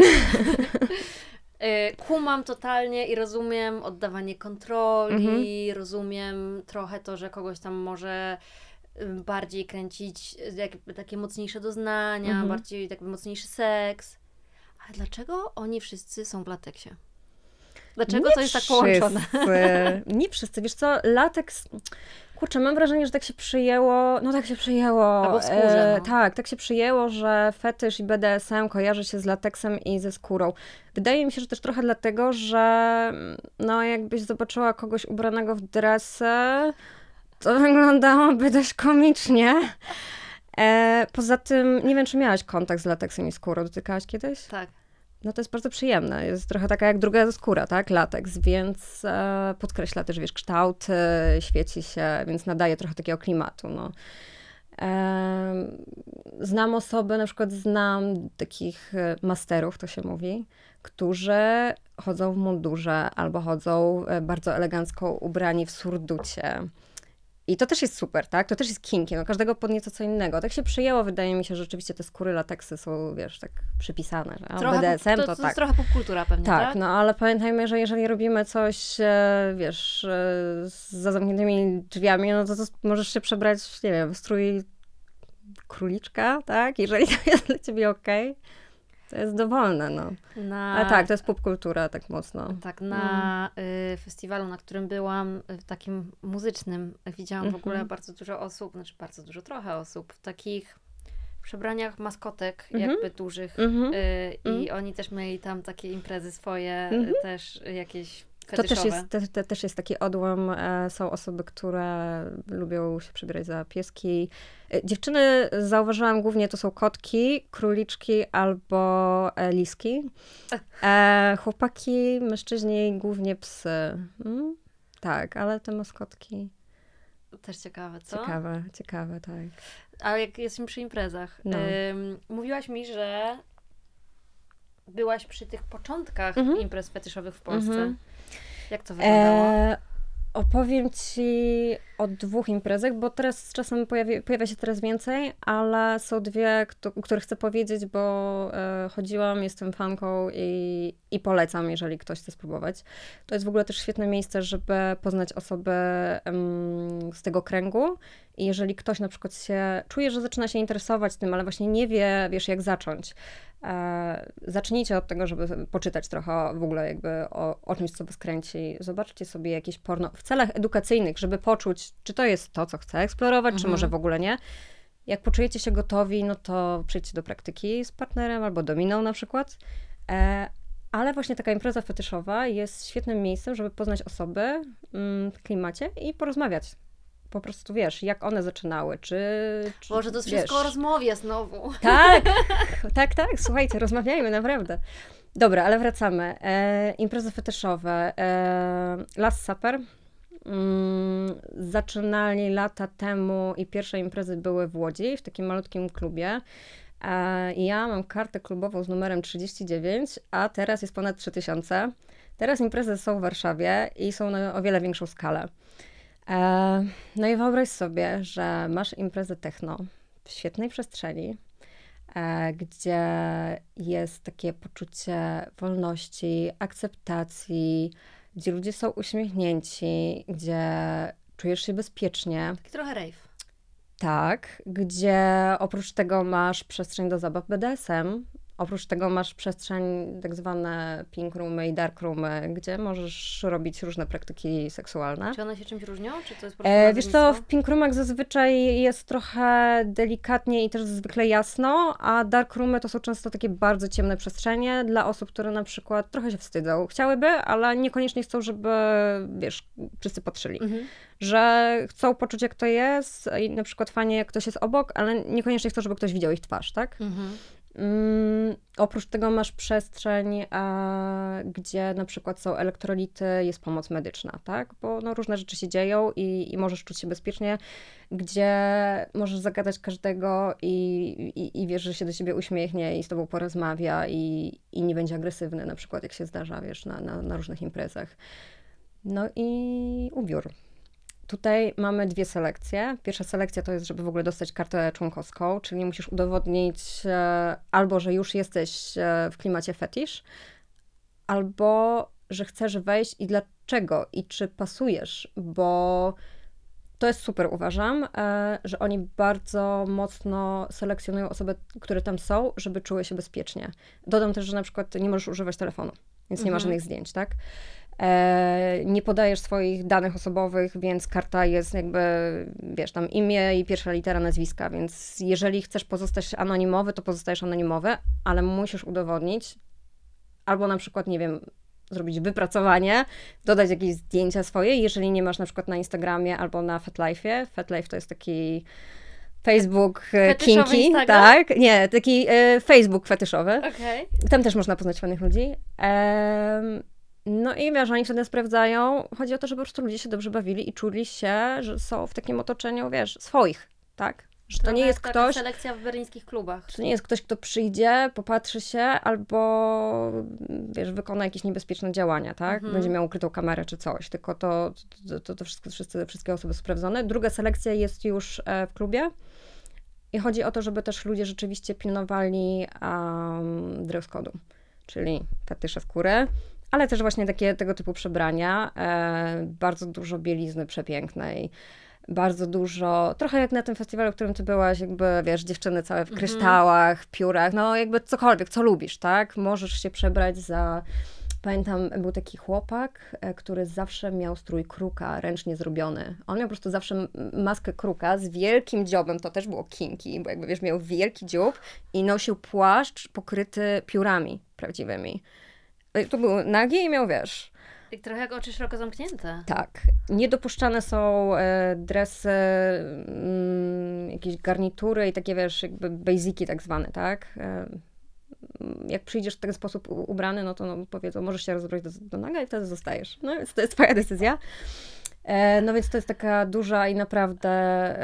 E, kumam totalnie i rozumiem oddawanie kontroli, mhm. rozumiem trochę to, że kogoś tam może bardziej kręcić jakby takie mocniejsze doznania, mhm. bardziej jakby mocniejszy seks. Ale dlaczego oni wszyscy są w lateksie? Dlaczego nie to jest tak połączone? nie wszyscy. Wiesz co, lateks... Kurczę, mam wrażenie, że tak się przyjęło, no tak się przyjęło. Albo e, w skórze, no. Tak, tak się przyjęło, że fetysz i BDSM kojarzy się z lateksem i ze skórą. Wydaje mi się, że też trochę dlatego, że mm, no jakbyś zobaczyła kogoś ubranego w dresy, to wyglądałoby dość komicznie. E, poza tym, nie wiem, czy miałaś kontakt z lateksem i skórą, dotykałaś kiedyś? Tak. No to jest bardzo przyjemne, jest trochę taka jak druga skóra, tak, lateks, więc e, podkreśla też, wiesz, kształt, e, świeci się, więc nadaje trochę takiego klimatu, no. Znam osoby, na przykład znam takich e, masterów, to się mówi, którzy chodzą w mundurze albo chodzą e, bardzo elegancko ubrani w surducie. I to też jest super, tak? To też jest kinkiem, no Każdego każdego podnieca co innego. Tak się przyjęło, wydaje mi się, że rzeczywiście te skóry lateksy są, wiesz, tak przypisane, że trochę, BDSM to, to, to, tak. To jest trochę popkultura pewnie, tak, tak? no ale pamiętajmy, że jeżeli robimy coś, e, wiesz, e, za zamkniętymi drzwiami, no to, to możesz się przebrać, nie wiem, w strój króliczka, tak? Jeżeli to jest dla ciebie okej. Okay to jest dowolne, no. Na... Ale tak, to jest popkultura tak mocno. Tak, na mm. y, festiwalu, na którym byłam, y, takim muzycznym, widziałam mm-hmm. w ogóle mhm. bardzo dużo osób, znaczy bardzo dużo, trochę osób, w takich przebraniach maskotek mm-hmm. jakby dużych mm-hmm. y, i mhm. oni też mieli tam takie imprezy swoje, mhm. też jakieś to też jest, te, te, też jest taki odłam. E, są osoby, które lubią się przebierać za pieski. E, dziewczyny, zauważyłam, głównie to są kotki, króliczki albo e, liski. Chłopaki, mężczyźni, głównie psy. Mm, tak, ale te maskotki... Też ciekawe, co? Ciekawe, ciekawe, tak. Ale jak jesteśmy przy imprezach, no. ym, mówiłaś mi, że byłaś przy tych początkach mm -hmm. imprez fetyszowych w Polsce. Mm -hmm. Jak to wyglądało? E, opowiem Ci o dwóch imprezach, bo teraz czasem pojawi, pojawia się teraz więcej, ale są dwie, kto, o których chcę powiedzieć, bo e, chodziłam, jestem fanką i, i polecam, jeżeli ktoś chce spróbować. To jest w ogóle też świetne miejsce, żeby poznać osoby z tego kręgu. I jeżeli ktoś na przykład się czuje, że zaczyna się interesować tym, ale właśnie nie wie, wiesz, jak zacząć, e, zacznijcie od tego, żeby poczytać trochę w ogóle jakby o, o czymś, co was kręci. Zobaczcie sobie jakieś porno w celach edukacyjnych, żeby poczuć, czy to jest to, co chce eksplorować, mhm. czy może w ogóle nie. Jak poczujecie się gotowi, no to przejdźcie do praktyki z partnerem albo dominą na przykład. E, ale właśnie taka impreza fetyszowa jest świetnym miejscem, żeby poznać osoby mm, w klimacie i porozmawiać po prostu wiesz, jak one zaczynały, czy. czy Może to wszystko o rozmowie znowu. Tak, tak, tak. Słuchajcie, rozmawiajmy naprawdę. Dobra, ale wracamy. E, imprezy fetyszowe. E, Last Supper. Mm, zaczynali lata temu i pierwsze imprezy były w Łodzi, w takim malutkim klubie. Ja mam kartę klubową z numerem 39, a teraz jest ponad 3000. Teraz imprezy są w Warszawie i są na o wiele większą skalę. E, no i wyobraź sobie, że masz imprezę techno w świetnej przestrzeni, e, gdzie jest takie poczucie wolności, akceptacji, gdzie ludzie są uśmiechnięci, gdzie czujesz się bezpiecznie. Taki trochę rave. Tak, gdzie oprócz tego masz przestrzeń do zabaw BDSM, Oprócz tego masz przestrzeń tak zwane pink roomy i dark roomy, gdzie możesz robić różne praktyki seksualne. Czy one się czymś różnią? Czy to jest e, Wiesz co, w pink roomach zazwyczaj jest trochę delikatnie i też zwykle jasno, a dark roomy to są często takie bardzo ciemne przestrzenie dla osób, które na przykład trochę się wstydzą. Chciałyby, ale niekoniecznie chcą, żeby wiesz, wszyscy patrzyli. Mhm. Że chcą poczuć jak to jest i na przykład fajnie jak ktoś jest obok, ale niekoniecznie chcą, żeby ktoś widział ich twarz, tak? Mhm. Mm, oprócz tego masz przestrzeń, a, gdzie na przykład są elektrolity, jest pomoc medyczna, tak? Bo no, różne rzeczy się dzieją i, i możesz czuć się bezpiecznie, gdzie możesz zagadać każdego i, i, i wiesz, że się do siebie uśmiechnie i z tobą porozmawia i, i nie będzie agresywny, na przykład jak się zdarza, wiesz, na, na, na różnych imprezach. No i ubiór. Tutaj mamy dwie selekcje. Pierwsza selekcja to jest, żeby w ogóle dostać kartę członkowską, czyli musisz udowodnić e, albo, że już jesteś e, w klimacie fetisz, albo, że chcesz wejść i dlaczego i czy pasujesz, bo to jest super, uważam, e, że oni bardzo mocno selekcjonują osoby, które tam są, żeby czuły się bezpiecznie. Dodam też, że na przykład nie możesz używać telefonu, więc nie mhm. ma żadnych zdjęć, tak? E, nie podajesz swoich danych osobowych, więc karta jest jakby, wiesz, tam imię i pierwsza litera nazwiska, więc jeżeli chcesz pozostać anonimowy, to pozostajesz anonimowy, ale musisz udowodnić, albo na przykład, nie wiem, zrobić wypracowanie, dodać jakieś zdjęcia swoje, jeżeli nie masz na przykład na Instagramie albo na FetLife'ie. FetLife to jest taki Facebook e, fetyszowy kinki, Instagram? tak? Nie, taki e, Facebook fetyszowy. Okay. Tam też można poznać fajnych ludzi. Um, no i wiesz, oni wtedy sprawdzają, chodzi o to, żeby po prostu ludzie się dobrze bawili i czuli się, że są w takim otoczeniu, wiesz, swoich, tak? Że to nie jest taka ktoś. selekcja w berlińskich klubach. to nie jest ktoś, kto przyjdzie, popatrzy się albo wiesz, wykona jakieś niebezpieczne działania, tak? Mhm. Będzie miał ukrytą kamerę czy coś. Tylko to, to, to, to wszystko, wszyscy, wszystkie osoby sprawdzone. Druga selekcja jest już e, w klubie. I chodzi o to, żeby też ludzie rzeczywiście pilnowali um, dress code'u, czyli fetysze skóry, ale też właśnie takie tego typu przebrania, e, bardzo dużo bielizny przepięknej bardzo dużo, trochę jak na tym festiwalu, w którym ty byłaś, jakby, wiesz, dziewczyny całe w mhm. kryształach, mm. piórach, no jakby cokolwiek, co lubisz, tak? Możesz się przebrać za... Pamiętam, był taki chłopak, e, który zawsze miał strój kruka, ręcznie zrobiony. On miał po prostu zawsze maskę kruka z wielkim dziobem, to też było kinki, bo jakby, wiesz, miał wielki dziób i nosił płaszcz pokryty piórami prawdziwymi. No to był nagi i miał, wiesz... I trochę jak oczy szeroko zamknięte. Tak. Niedopuszczane są e, dresy, mm, jakieś garnitury i takie, wiesz, jakby basiki tak zwane, tak? E, mm, jak przyjdziesz w ten sposób ubrany, no to no, powiedzą, możesz się rozbrać do, do naga i wtedy zostajesz. No więc to jest twoja decyzja. E, no więc to jest taka duża i naprawdę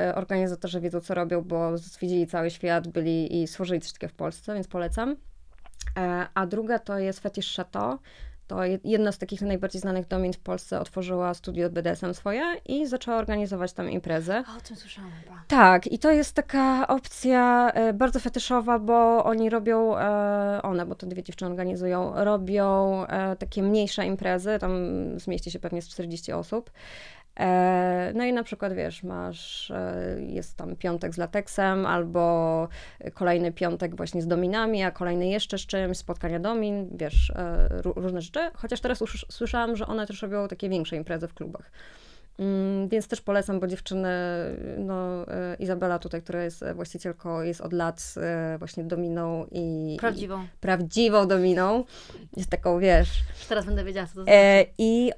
e, organizatorzy wiedzą, co robią, bo zwiedzili cały świat, byli i służyli coś takiego w Polsce, więc polecam. E, a druga to jest Fetish Chateau. To jedna z takich najbardziej znanych domin w Polsce otworzyła studio BDSM swoje i zaczęła organizować tam imprezy. O, o tym słyszałam. Tak, i to jest taka opcja e, bardzo fetyszowa, bo oni robią, e, one, bo to dwie dziewczyny organizują, robią takie mniejsze imprezy, tam zmieści się pewnie z 40 osób. E, no i na przykład wiesz, masz, e, jest tam piątek z lateksem, albo kolejny piątek właśnie z dominami, a kolejny jeszcze z czymś, spotkania domin, wiesz, e, różne rzeczy. Chociaż teraz usłyszałam że one też robią takie większe imprezy w klubach. Mm, więc też polecam, bo dziewczyny, no Izabela tutaj, która jest właścicielką, jest od lat właśnie dominą i... Prawdziwą. I prawdziwą dominą. Jest taką, wiesz... Teraz będę wiedziała, co to znaczy. I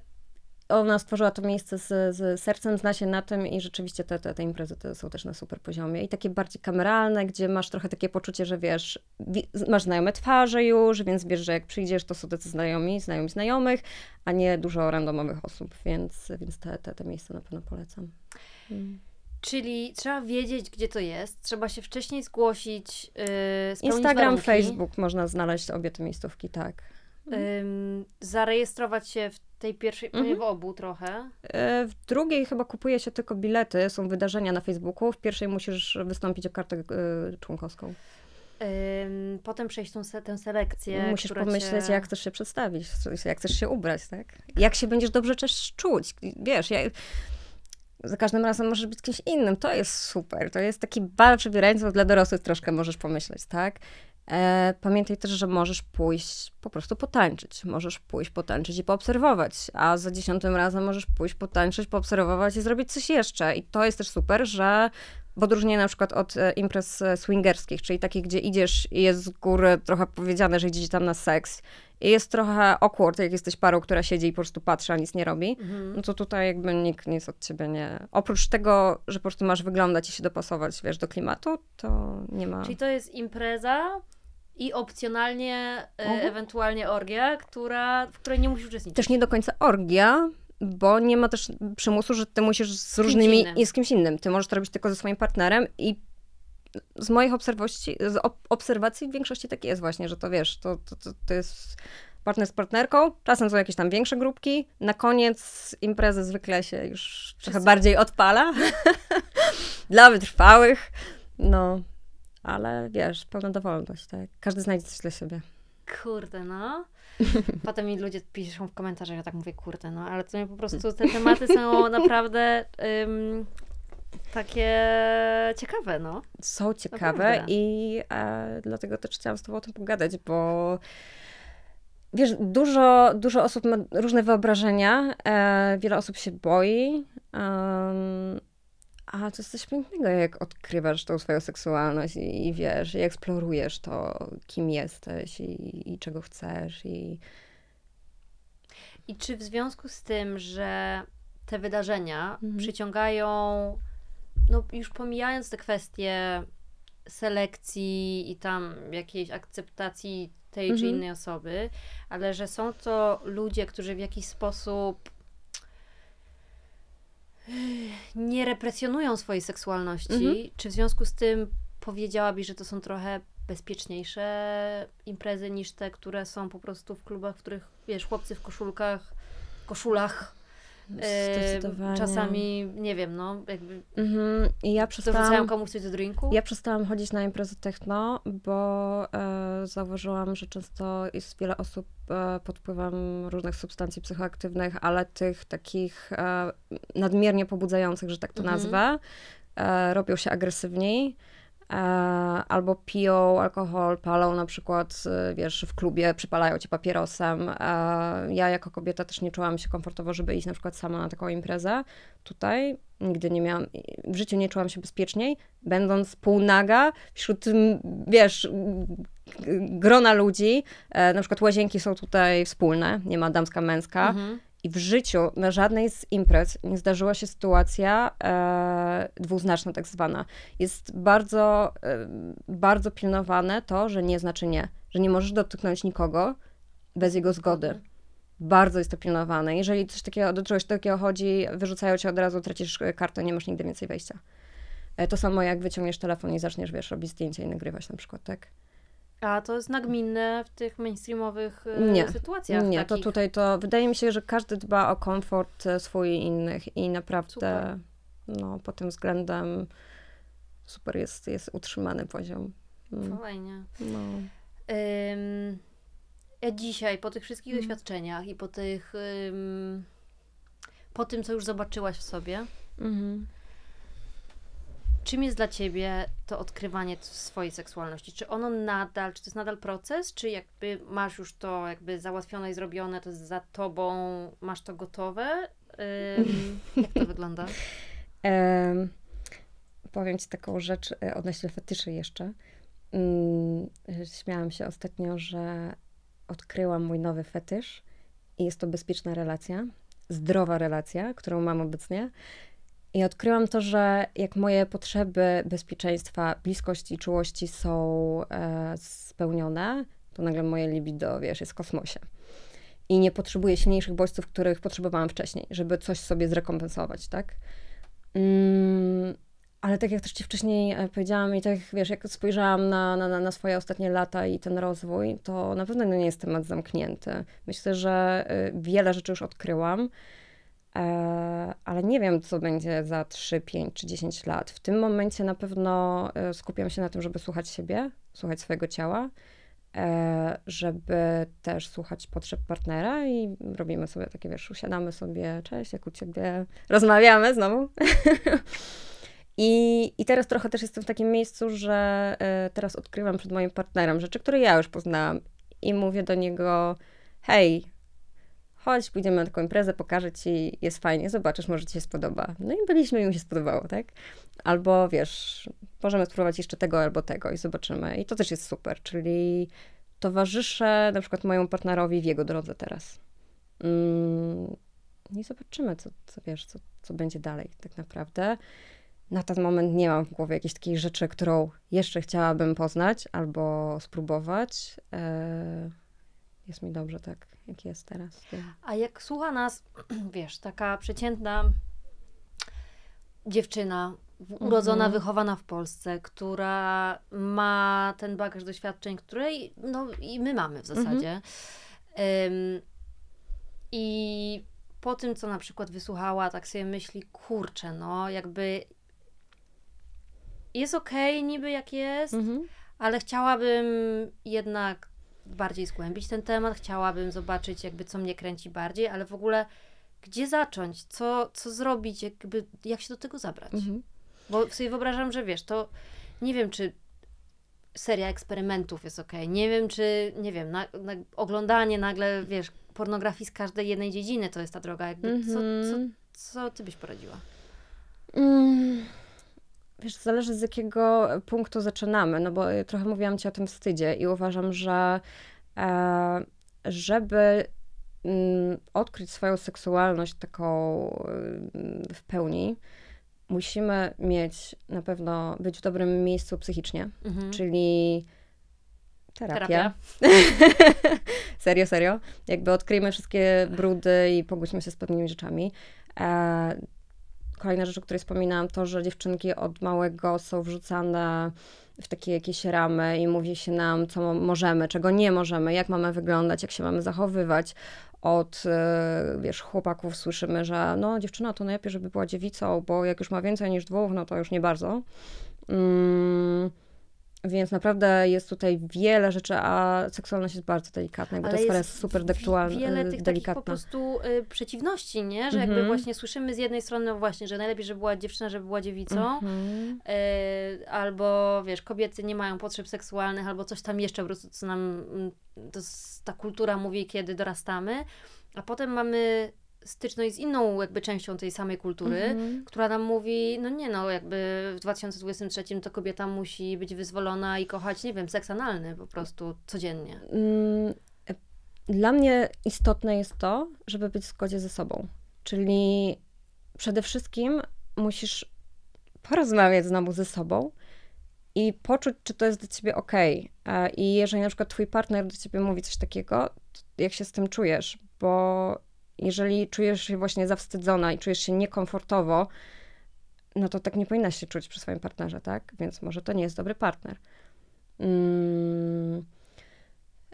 ona stworzyła to miejsce z, z sercem, zna się na tym i rzeczywiście te, te, te imprezy te są też na super poziomie. I takie bardziej kameralne, gdzie masz trochę takie poczucie, że wiesz, masz znajome twarze już, więc wiesz, że jak przyjdziesz, to są tacy znajomi, znajomi znajomych, a nie dużo randomowych osób, więc, więc te, te, te miejsca na pewno polecam. Mm. Czyli trzeba wiedzieć, gdzie to jest, trzeba się wcześniej zgłosić. Yy, Instagram, warunki. Facebook można znaleźć obie te miejscówki, tak mhm. zarejestrować się w tej pierwszej, mhm. w obu trochę. E, w drugiej chyba kupuje się tylko bilety, są wydarzenia na Facebooku. W pierwszej musisz wystąpić o kartę y, członkowską. Potem przejść tą tę selekcję. Musisz pomyśleć, cię... jak chcesz się przedstawić, jak chcesz się ubrać, tak? Jak się będziesz dobrze też czuć. Wiesz, ja za każdym razem możesz być kimś innym. To jest super. To jest taki bal przebierańców dla dorosłych, troszkę możesz pomyśleć, tak? E, pamiętaj też, że możesz pójść po prostu potańczyć. Możesz pójść potańczyć i poobserwować, a za dziesiątym razem możesz pójść potańczyć, poobserwować i zrobić coś jeszcze. I to jest też super, że w odróżnieniu na przykład od e, imprez e, swingerskich, czyli takich, gdzie idziesz i jest z góry trochę powiedziane, że idziesz tam na seks jest trochę awkward, jak jesteś parą, która siedzi i po prostu patrzy, a nic nie robi, mhm. no to tutaj jakby nikt nic od ciebie nie... Oprócz tego, że po prostu masz wyglądać i się dopasować, wiesz, do klimatu, to nie ma... Czyli to jest impreza i opcjonalnie e, mhm. ewentualnie orgia, która, w której nie musisz uczestniczyć. Też nie do końca orgia, bo nie ma też przymusu, że ty musisz z, z różnymi... Innym. z kimś innym. Ty możesz to robić tylko ze swoim partnerem i z moich obserwacji, z obserwacji w większości tak jest właśnie, że to wiesz, to, to, to, to jest partner z partnerką, czasem są jakieś tam większe grupki, na koniec imprezy zwykle się już trochę bardziej odpala dla wytrwałych, no, ale wiesz, pełna dowolność, tak, każdy znajdzie coś dla siebie. Kurde, no. Potem mi ludzie piszą w komentarzach, ja tak mówię, kurde, no, ale to mnie po prostu te tematy są naprawdę um, takie ciekawe, no. Są ciekawe Naprawdę. i e, dlatego też chciałam z Tobą o tym pogadać, bo wiesz, dużo, dużo osób ma różne wyobrażenia, e, wiele osób się boi. a to jest coś pięknego, jak odkrywasz tą swoją seksualność i, i wiesz, i eksplorujesz to, kim jesteś i, i, czego chcesz. I... I czy w związku z tym, że te wydarzenia mhm. przyciągają no już pomijając te kwestie selekcji i tam jakiejś akceptacji tej mhm. czy innej osoby, ale że są to ludzie, którzy w jakiś sposób nie represjonują swojej seksualności, mhm. czy w związku z tym powiedziałabyś, że to są trochę bezpieczniejsze imprezy niż te, które są po prostu w klubach, w których wiesz, chłopcy w koszulkach, koszulach Zdecydowanie. Czasami, nie wiem, no, jakby mhm. I ja przestałam, komuś coś do drinku. Ja przestałam chodzić na imprezy techno, bo e, zauważyłam, że często jest wiele osób e, pod wpływem różnych substancji psychoaktywnych, ale tych takich e, nadmiernie pobudzających, że tak to mhm. nazwę, e, robią się agresywniej. E, albo piją alkohol, palą na przykład, y, wiesz, w klubie przypalają cię papierosem. E, ja jako kobieta też nie czułam się komfortowo, żeby iść na przykład sama na taką imprezę. Tutaj nigdy nie miałam, w życiu nie czułam się bezpieczniej, będąc półnaga wśród, wiesz, grona ludzi. E, na przykład łazienki są tutaj wspólne, nie ma damska, męska. Mhm. I w życiu na żadnej z imprez nie zdarzyła się sytuacja e, dwuznaczna, tak zwana. Jest bardzo, e, bardzo pilnowane to, że nie znaczy nie, że nie możesz dotknąć nikogo bez jego zgody. Bardzo jest to pilnowane. Jeżeli coś takiego, do czegoś takiego chodzi, wyrzucają cię od razu, tracisz e, kartę, nie masz nigdy więcej wejścia. E, to samo jak wyciągniesz telefon i zaczniesz, wiesz, robić zdjęcia i nagrywać na przykład, tak? A to jest nagminne w tych mainstreamowych e, nie, sytuacjach. Nie, takich. to tutaj to wydaje mi się, że każdy dba o komfort e, swój i innych i naprawdę no, pod tym względem super jest, jest utrzymany poziom. Mm. Fajnie. No. Ym, ja dzisiaj po tych wszystkich mm. doświadczeniach i po tych ym, po tym, co już zobaczyłaś w sobie, mm -hmm. Czym jest dla ciebie to odkrywanie swojej seksualności? Czy ono nadal, czy to jest nadal proces, czy jakby masz już to jakby załatwione i zrobione, to jest za tobą, masz to gotowe? jak to wygląda? Um, powiem ci taką rzecz e, odnośnie fetyszy jeszcze. Um, mm, śmiałam się ostatnio, że odkryłam mój nowy fetysz i jest to bezpieczna relacja, zdrowa relacja, którą mam obecnie. I odkryłam to, że jak moje potrzeby bezpieczeństwa, bliskości i czułości są e, spełnione, to nagle moje libido, wiesz, jest w kosmosie. I nie potrzebuję silniejszych bodźców, których potrzebowałam wcześniej, żeby coś sobie zrekompensować, tak? Mm, ale tak jak też Ci wcześniej e, powiedziałam i tak, wiesz, jak spojrzałam na, na, na swoje ostatnie lata i ten rozwój, to na pewno nie jest temat zamknięty. Myślę, że e, wiele rzeczy już odkryłam E, ale nie wiem, co będzie za 3, 5 czy 10 lat. W tym momencie na pewno e, skupiam się na tym, żeby słuchać siebie, słuchać swojego ciała, e, żeby też słuchać potrzeb partnera i robimy sobie takie wiesz, usiadamy sobie, cześć, jak u ciebie, rozmawiamy znowu. I, I teraz trochę też jestem w takim miejscu, że teraz odkrywam przed moim partnerem rzeczy, które ja już poznałam i mówię do niego, hej, chodź, pójdziemy na taką imprezę, pokażę ci, jest fajnie, zobaczysz, może ci się spodoba. No i byliśmy i mi się spodobało, tak? Albo wiesz, możemy spróbować jeszcze tego albo tego i zobaczymy. I to też jest super, czyli towarzyszę na przykład mojemu partnerowi w jego drodze teraz. Mm, I zobaczymy, co, co wiesz, co, co będzie dalej tak naprawdę. Na ten moment nie mam w głowie jakiejś takiej rzeczy, którą jeszcze chciałabym poznać albo spróbować. E, jest mi dobrze, tak jak jest teraz. A jak słucha nas, wiesz, taka przeciętna dziewczyna, mhm. urodzona, mhm. wychowana w Polsce, która ma ten bagaż doświadczeń, której no i my mamy w mhm. zasadzie. Mhm. I po tym, co na przykład wysłuchała, tak sobie myśli, kurczę, no jakby jest okej okay, niby jak jest, mhm. ale chciałabym jednak bardziej zgłębić ten temat, chciałabym zobaczyć jakby co mnie kręci bardziej, ale w ogóle gdzie zacząć, co, co zrobić, jakby, jak się do tego zabrać. Mhm. Bo sobie wyobrażam, że wiesz, to nie wiem, czy seria eksperymentów jest ok, nie wiem, czy, nie wiem, na, na oglądanie nagle, wiesz, pornografii z każdej jednej dziedziny to jest ta droga. Jakby, mhm. co, co, mhm. co ty byś poradziła? Mm. Wiesz, zależy z jakiego punktu zaczynamy, no bo trochę mówiłam Ci o tym wstydzie i uważam, że e, żeby mm, odkryć swoją seksualność taką mm, w pełni, musimy mieć na pewno być w dobrym miejscu psychicznie, mhm. czyli terapia. terapia. serio, serio. Jakby odkryjmy wszystkie brudy i pogódźmy się z pewnymi rzeczami. E, kolejna rzecz, o której wspominałam, to, że dziewczynki od małego są wrzucane w takie jakieś ramy i mówi się nam, co możemy, czego nie możemy, jak mamy wyglądać, jak się mamy zachowywać. Od e, wiesz, chłopaków słyszymy, że no dziewczyna to najlepiej, żeby była dziewicą, bo jak już ma więcej niż dwóch, no to już nie bardzo. Mm więc naprawdę jest tutaj wiele rzeczy, a seksualność jest bardzo delikatna, bo ta sfera jest, super dektualna, wiele e, tych delikatna. po prostu y, przeciwności, nie? Że jakby mm -hmm. właśnie słyszymy z jednej strony no właśnie, że najlepiej, żeby była dziewczyna, żeby była dziewicą, mm -hmm. y, albo wiesz, kobiety nie mają potrzeb seksualnych, albo coś tam jeszcze po prostu, co nam mm, to ta kultura mówi, kiedy dorastamy, a potem mamy styczność z inną jakby częścią tej samej kultury, mm-hmm. która nam mówi, no nie no, jakby w 2023 to kobieta musi być wyzwolona i kochać, nie wiem, seks analny po prostu codziennie. Mm, dla mnie istotne jest to, żeby być w zgodzie ze sobą. Czyli przede wszystkim musisz porozmawiać znowu ze sobą i poczuć, czy to jest dla ciebie ok. I jeżeli na przykład twój partner do ciebie mówi coś takiego, jak się z tym czujesz, bo jeżeli czujesz się właśnie zawstydzona i czujesz się niekomfortowo, no to tak nie powinnaś się czuć przy swoim partnerze, tak? Więc może to nie jest dobry partner. Mm.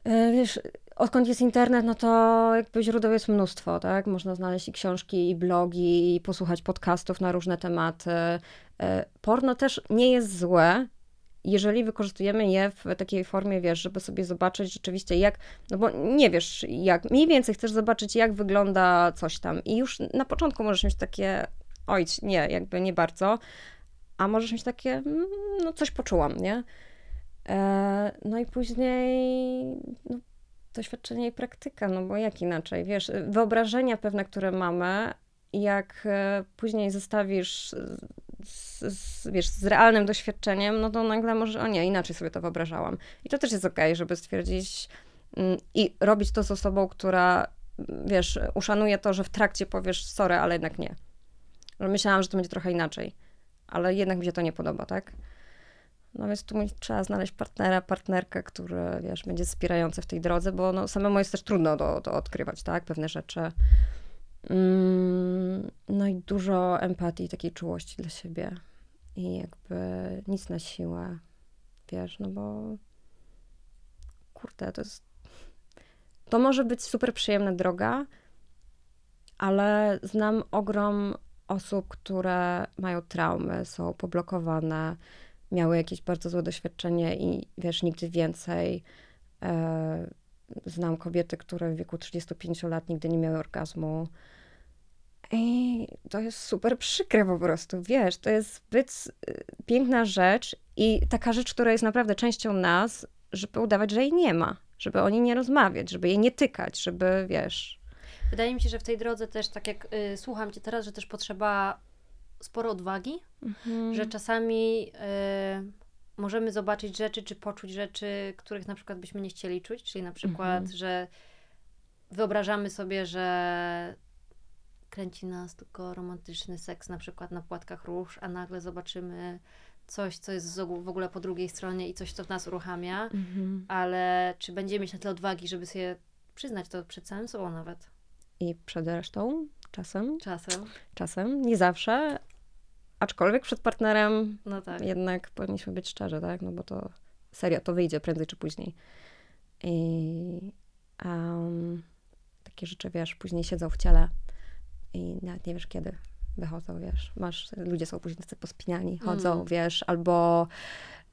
E, wiesz, odkąd jest internet, no to jakby źródeł jest mnóstwo, tak? Można znaleźć i książki, i blogi, i posłuchać podcastów na różne tematy. E, porno też nie jest złe, jeżeli wykorzystujemy je w takiej formie, wiesz, żeby sobie zobaczyć rzeczywiście jak, no bo nie wiesz jak, mniej więcej chcesz zobaczyć jak wygląda coś tam i już na początku możesz mieć takie, oj, nie, jakby nie bardzo, a możesz mieć takie, mm, no coś poczułam, nie? E, no i później no, doświadczenie i praktyka, no bo jak inaczej, wiesz, wyobrażenia pewne, które mamy, jak e, później zostawisz z, z, wiesz, z realnym doświadczeniem, no to nagle może, o nie, inaczej sobie to wyobrażałam. I to też jest okej, okay, żeby stwierdzić mm, i robić to z osobą, która, wiesz, uszanuje to, że w trakcie powiesz, sorry, ale jednak nie. Myślałam, że to będzie trochę inaczej, ale jednak mi się to nie podoba, tak? No więc tu trzeba znaleźć partnera, partnerkę, który, wiesz, będzie wspierający w tej drodze, bo no, samemu jest też trudno to, to odkrywać, tak? Pewne rzeczy. Mm, no i dużo empatii, takiej czułości dla siebie. I jakby nic na siłę, wiesz, no bo kurde, to jest. To może być super przyjemna droga, ale znam ogrom osób, które mają traumy, są poblokowane, miały jakieś bardzo złe doświadczenie i wiesz, nigdy więcej. Yy, znam kobiety, które w wieku 35 lat nigdy nie miały orgazmu. I to jest super przykre po prostu, wiesz, to jest zbyt y, piękna rzecz i taka rzecz, która jest naprawdę częścią nas, żeby udawać, że jej nie ma, żeby o niej nie rozmawiać, żeby jej nie tykać, żeby, wiesz... Wydaje mi się, że w tej drodze też, tak jak y, słucham Cię teraz, że też potrzeba sporo odwagi, mhm. że czasami... Y, możemy zobaczyć rzeczy czy poczuć rzeczy, których na przykład byśmy nie chcieli czuć, czyli na przykład, mhm. że wyobrażamy sobie, że kręci nas tylko romantyczny seks na przykład na płatkach róż, a nagle zobaczymy coś, co jest w ogóle po drugiej stronie i coś, co w nas uruchamia, mhm. ale czy będziemy mieć na tyle odwagi, żeby sobie przyznać to przed samym sobą nawet? I przed resztą? Czasem. Czasem. Czasem, nie zawsze, Aczkolwiek przed partnerem no tak. jednak powinniśmy być szczerzy, tak? No bo to serio, to wyjdzie prędzej czy później. I um, takie rzeczy, wiesz, później siedzą w ciele i nawet nie wiesz kiedy wychodzą, wiesz. Masz, ludzie są później tacy pospinani, chodzą, mm. wiesz, albo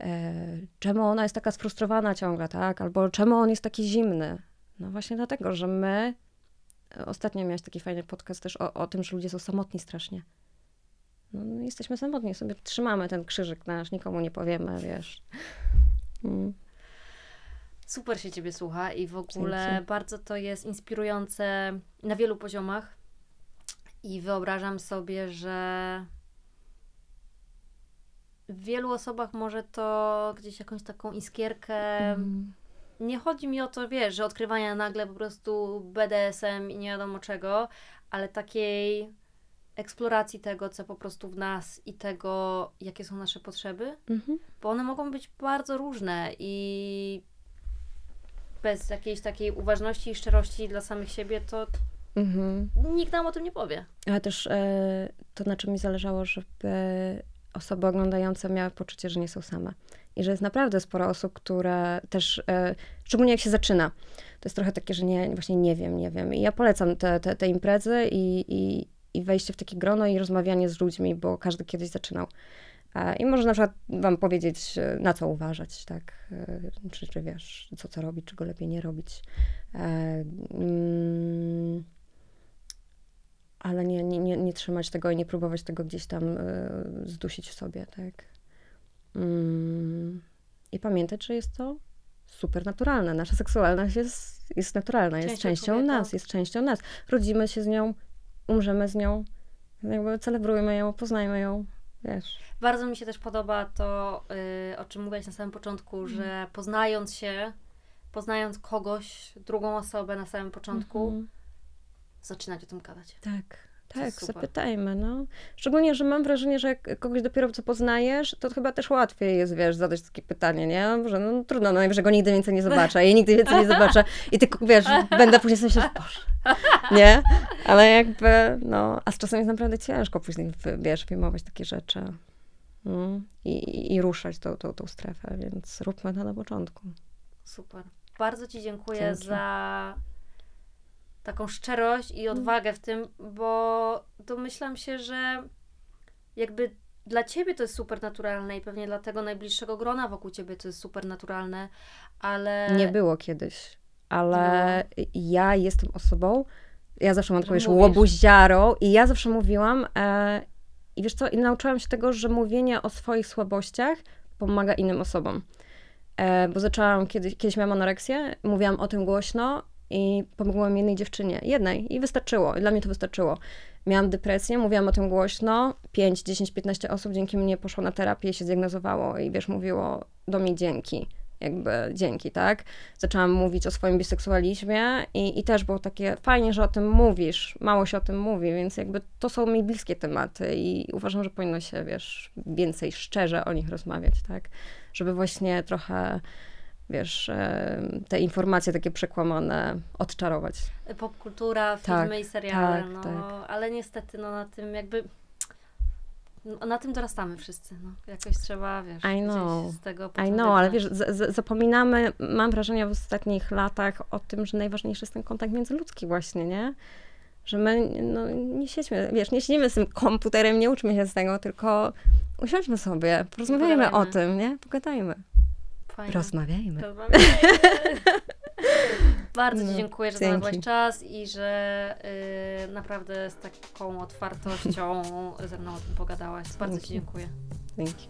e, czemu ona jest taka sfrustrowana ciągle, tak? Albo czemu on jest taki zimny? No właśnie dlatego, że my ostatnio miałeś taki fajny podcast też o, o tym, że ludzie są samotni strasznie. No, no, jesteśmy samotni, sobie trzymamy ten krzyżyk nasz, nikomu nie powiemy, wiesz. Mm. Super się ciebie słucha i w ogóle Dzięki. bardzo to jest inspirujące na wielu poziomach. I wyobrażam sobie, że w wielu osobach może to gdzieś jakąś taką iskierkę. Mm. Nie chodzi mi o to, wiesz, że odkrywania nagle po prostu BDSM i nie wiadomo czego, ale takiej eksploracji tego, co po prostu w nas i tego, jakie są nasze potrzeby, mhm. bo one mogą być bardzo różne i bez jakiejś takiej uważności i szczerości dla samych siebie, to mhm. nikt nam o tym nie powie. Ale też e, to, na czym mi zależało, żeby osoby oglądające miały poczucie, że nie są same. I że jest naprawdę sporo osób, które też, e, szczególnie jak się zaczyna, to jest trochę takie, że nie, właśnie nie wiem, nie wiem. I ja polecam te, te, te imprezy i, i i wejście w takie grono i rozmawianie z ludźmi, bo każdy kiedyś zaczynał. I może na przykład wam powiedzieć, e, na co uważać, tak? E, czy, czy wiesz, co co robić, czego lepiej nie robić. E, mm, ale nie, nie, nie, nie trzymać tego i nie próbować tego gdzieś tam zdusić w sobie, tak? Mm, I pamiętać, że jest to super naturalne. Nasza seksualność jest, jest naturalna, jest częścią, częścią nas, jest częścią nas. Rodzimy się z nią, umrzemy z nią. Jakby celebrujmy ją, poznajmy ją, wiesz. Bardzo mi się też podoba to, y, o czym mówiłaś na samym początku, mm. że poznając się, poznając kogoś, drugą osobę na samym początku, mhm. zaczynać o tym gadać. Tak. Tak, zapytajmy, no. Szczególnie, że mam wrażenie, że jak kogoś dopiero co poznajesz, to chyba też łatwiej jest, wiesz, zadać takie pytanie, nie? Że no trudno, no najwyżej go nigdy więcej nie zobaczę, i nigdy więcej nie zobaczę i ty, wiesz, będę później sobie myśleć, boże, nie? Ale jakby, no, a z czasem jest naprawdę ciężko później, wiesz, filmować takie rzeczy no, i, i ruszać tą, tą, tą strefę, więc róbmy to na początku. Super. Bardzo Ci dziękuję Dzięki. za taką szczerość i mm. odwagę w tym, bo domyślam się, że jakby dla ciebie to jest supernaturalne i pewnie dla tego najbliższego grona wokół ciebie to jest supernaturalne, ale. Nie było kiedyś, ale no. ja jestem osobą. Ja zawsze mam taką łobuziarą i ja zawsze mówiłam, e, i wiesz co, i nauczyłam się tego, że mówienie o swoich słabościach pomaga innym osobom. E, bo zaczęłam, kiedyś, kiedyś miałam anoreksję, mówiłam o tym głośno i pomogłam jednej dziewczynie, jednej i wystarczyło, i dla mnie to wystarczyło. Miałam depresję, mówiłam o tym głośno, 5, 10, 15 osób dzięki mnie poszło na terapię, się zdiagnozowało i wiesz, mówiło do mnie dzięki, jakby dzięki, tak? Zaczęłam mówić o swoim biseksualizmie i, i też było takie fajnie, że o tym mówisz, mało się o tym mówi, więc jakby to są mi bliskie tematy i uważam, że powinno się, wiesz, więcej szczerze o nich rozmawiać, tak? Żeby właśnie trochę wiesz, e, te informacje takie przekłamane odczarować. Popkultura, filmy tak, i seriale, tak, no, tak. ale niestety no, na tym jakby no, na tym dorastamy wszyscy. No. Jakoś trzeba, wiesz, I know. z tego I know, ale wiesz, zapominamy, mam wrażenie w ostatnich latach o tym, że najważniejszy jest ten kontakt międzyludzki właśnie, nie? Że my no, nie siedźmy, wiesz, nie siedzimy z tym komputerem, nie uczmy się z tego, tylko usiądźmy sobie, porozmawiajmy o tym, nie? Pogadajmy. Rozmawiajmy. Bardzo Ci no, dziękuję, że Dzięki. znalazłaś czas i że y, naprawdę z taką otwartością ze mną o tym pogadałaś. Bardzo Dzięki. Ci dziękuję. Dzięki.